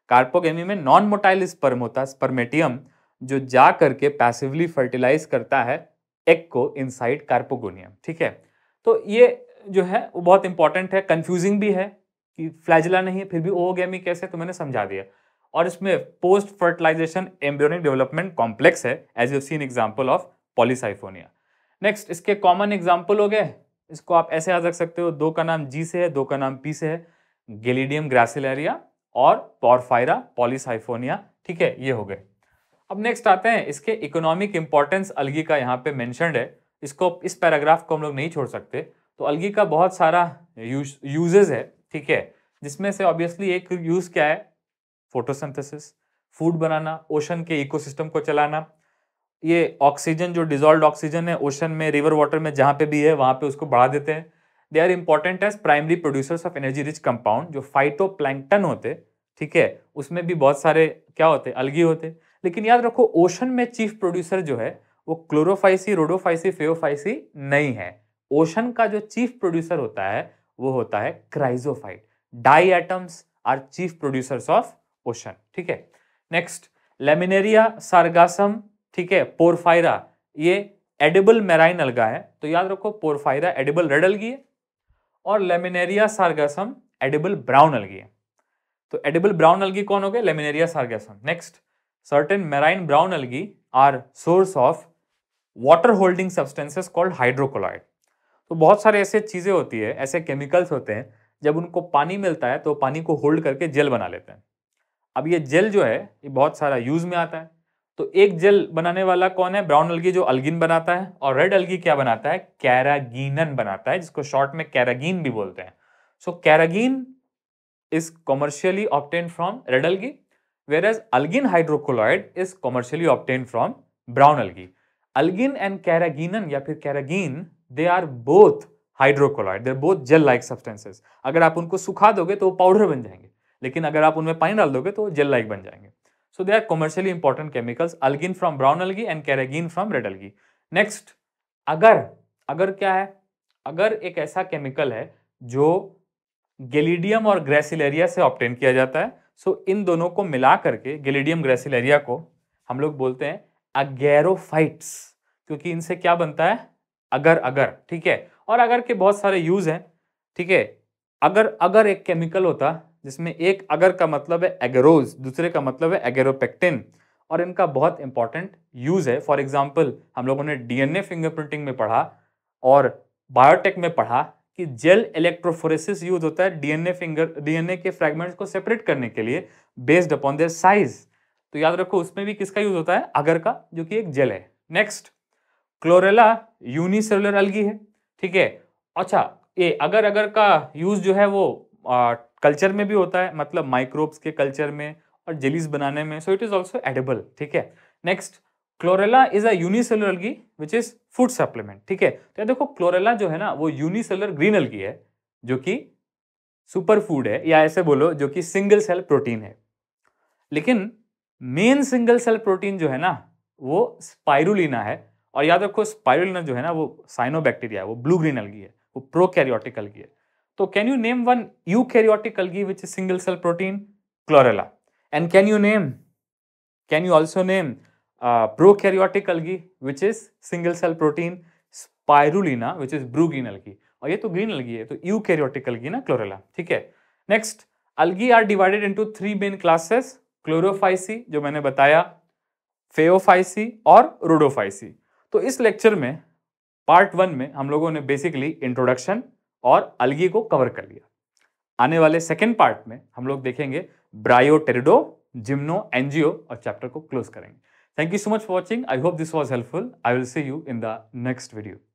carpogamy में नॉन मोटाइल स्पर्म होता है स्पर्मेटियम जो जा करके पैसिवली फर्टिलाइज करता है एग को इनसाइड कार्पोगोनियम ठीक है तो ये जो है वो बहुत इंपॉर्टेंट है कंफ्यूजिंग भी है कि फ्लैजिला नहीं है फिर भी ओगेमी कैसे तो मैंने समझा दिया और इसमें post fertilisation embryonic development complex है as you seen example of Polysiphonia next इसके कॉमन एग्जाम्पल हो गए इसको आप ऐसे याद रख सकते हो दो का नाम जी से है दो का नाम पी से है गेलीडियम ग्रासिलेरिया और पॉरफायरा पॉलीसाइफोनिया ठीक है ये हो गए अब नेक्स्ट आते हैं इसके इकोनॉमिक इंपॉर्टेंस अलगी का यहाँ पे मैंशनड है इसको इस पैराग्राफ को हम लोग नहीं छोड़ सकते तो अलगी का बहुत सारा यूज यूजेज है ठीक है जिसमें से ऑब्वियसली एक यूज़ क्या है फोटोसिंथेसिस फूड बनाना ओशन के इकोसिस्टम को चलाना ये ऑक्सीजन जो डिजॉल्व ऑक्सीजन है ओशन में रिवर वाटर में जहाँ पे भी है वहाँ पे उसको बढ़ा देते हैं they are important as primary producers of energy rich compound जो फाइटो होते ठीक है उसमें भी बहुत सारे क्या होते अलगी होते लेकिन याद रखो ओशन में चीफ प्रोड्यूसर जो है वो क्लोरोफाइसी रोडोफाइसी फेओफाइसी नहीं है ओशन का जो चीफ प्रोड्यूसर होता है वो होता है chrysophyte diatoms are chief producers of ocean ठीक है नेक्स्ट लेमिनेरिया सार्गासम ठीक है पोरफायरा ये एडिबल मेराइन अलगा है तो याद रखो पोरफायरा एडिबल रेड अलगी है और Laminaria Sargassum edible brown algae है तो एडिबल ब्राउन अलगी कौन हो गए Laminaria Sargassum next certain marine brown algae are source of water holding substances called hydrocolloid. तो बहुत सारे ऐसे चीज़ें होती है ऐसे केमिकल्स होते हैं जब उनको पानी मिलता है तो पानी को होल्ड करके जेल बना लेते हैं अब ये जेल जो है ये बहुत सारा यूज़ में आता है तो एक जेल बनाने वाला कौन है ब्राउन अलगी जो अलगिन बनाता है और रेड अलगी क्या बनाता है कैरागिनन बनाता है जिसको शॉर्ट में कैरागिन भी बोलते हैं सो carrageen is commercially obtained from red algae whereas algin hydrocolloid is commercially obtained from brown algae. Algin and carrageenan या फिर carrageen, they are both hydrocolloid there both gel like substances अगर आप उनको सुखा दोगे तो वो पाउडर बन जाएंगे लेकिन अगर आप उनमें पानी डाल दोगे तो जेल लाइक बन जाएंगे so they are commercially important chemicals algin from brown algae and carrageen from red algae next agar agar क्या है अगर एक ऐसा केमिकल है जो गेलिडियम और ग्रेसिलेरिया से ऑप्टेन किया जाता है सो इन दोनों को मिला करके गिलेडियम ग्रेसिलेरिया को हम लोग बोलते हैं अगेरोफाइट्स क्योंकि इनसे क्या बनता है अगर अगर ठीक है और अगर के बहुत सारे यूज हैं ठीक है अगर अगर एक केमिकल होता जिसमें एक अगर का मतलब है एगेरोज दूसरे का मतलब है एगेरोपेक्टिन और इनका बहुत इंपॉर्टेंट यूज है फॉर एग्जाम्पल हम लोगों ने डीएनए फिंगरप्रिंटिंग में पढ़ा और बायोटेक में पढ़ा कि जेल इलेक्ट्रोफोरेसिस यूज होता है डीएनए फिंगर डीएनए के फ्रेगमेंट को सेपरेट करने के लिए बेस्ड अपॉन देयर साइज तो याद रखो उसमें भी किसका यूज होता है अगर का जो कि एक जेल है नेक्स्ट क्लोरेला यूनिसेलुलर अलगी है ठीक है अच्छा ये अगर अगर का यूज जो है वो आ, कल्चर में भी होता है मतलब माइक्रोब्स के कल्चर में और जेलीज बनाने में so it is also edible ठीक है next chlorella is a unicellular algae which is food supplement ठीक है तो देखो क्लोरेला जो है ना वो यूनिसेलर ग्रीन अलगी है जो कि सुपर फूड है या ऐसे बोलो जो कि सिंगल सेल प्रोटीन है लेकिन मेन सिंगल सेल प्रोटीन जो है ना वो स्पायरुलिना है और याद रखो स्पायरुलिना जो है ना वो साइनोबैक्टीरिया है वो ब्लू ग्रीन अलगी है वो प्रोकैरियोटिक अलगी है तो can you name one eukaryotic algae which is single cell protein chlorella and can you name can you also name prokaryotic algae which is single cell protein protein which is blue green algae और ये तो green अलगी है तो you eukaryotic अलगी ना chlorella ठीक है next algae are divided into three main classes chlorophyceae जो मैंने बताया फेओफाइसी और रोडोफाइसी तो इस लेक्चर में पार्ट वन में हम लोगों ने बेसिकली इंट्रोडक्शन और अलगी को कवर कर लिया आने वाले सेकेंड पार्ट में हम लोग देखेंगे ब्रायोटेरिडो जिम्नो एनजीओ और चैप्टर को क्लोज करेंगे Thank you so much for watching. I hope this was helpful. I will see you in the next video.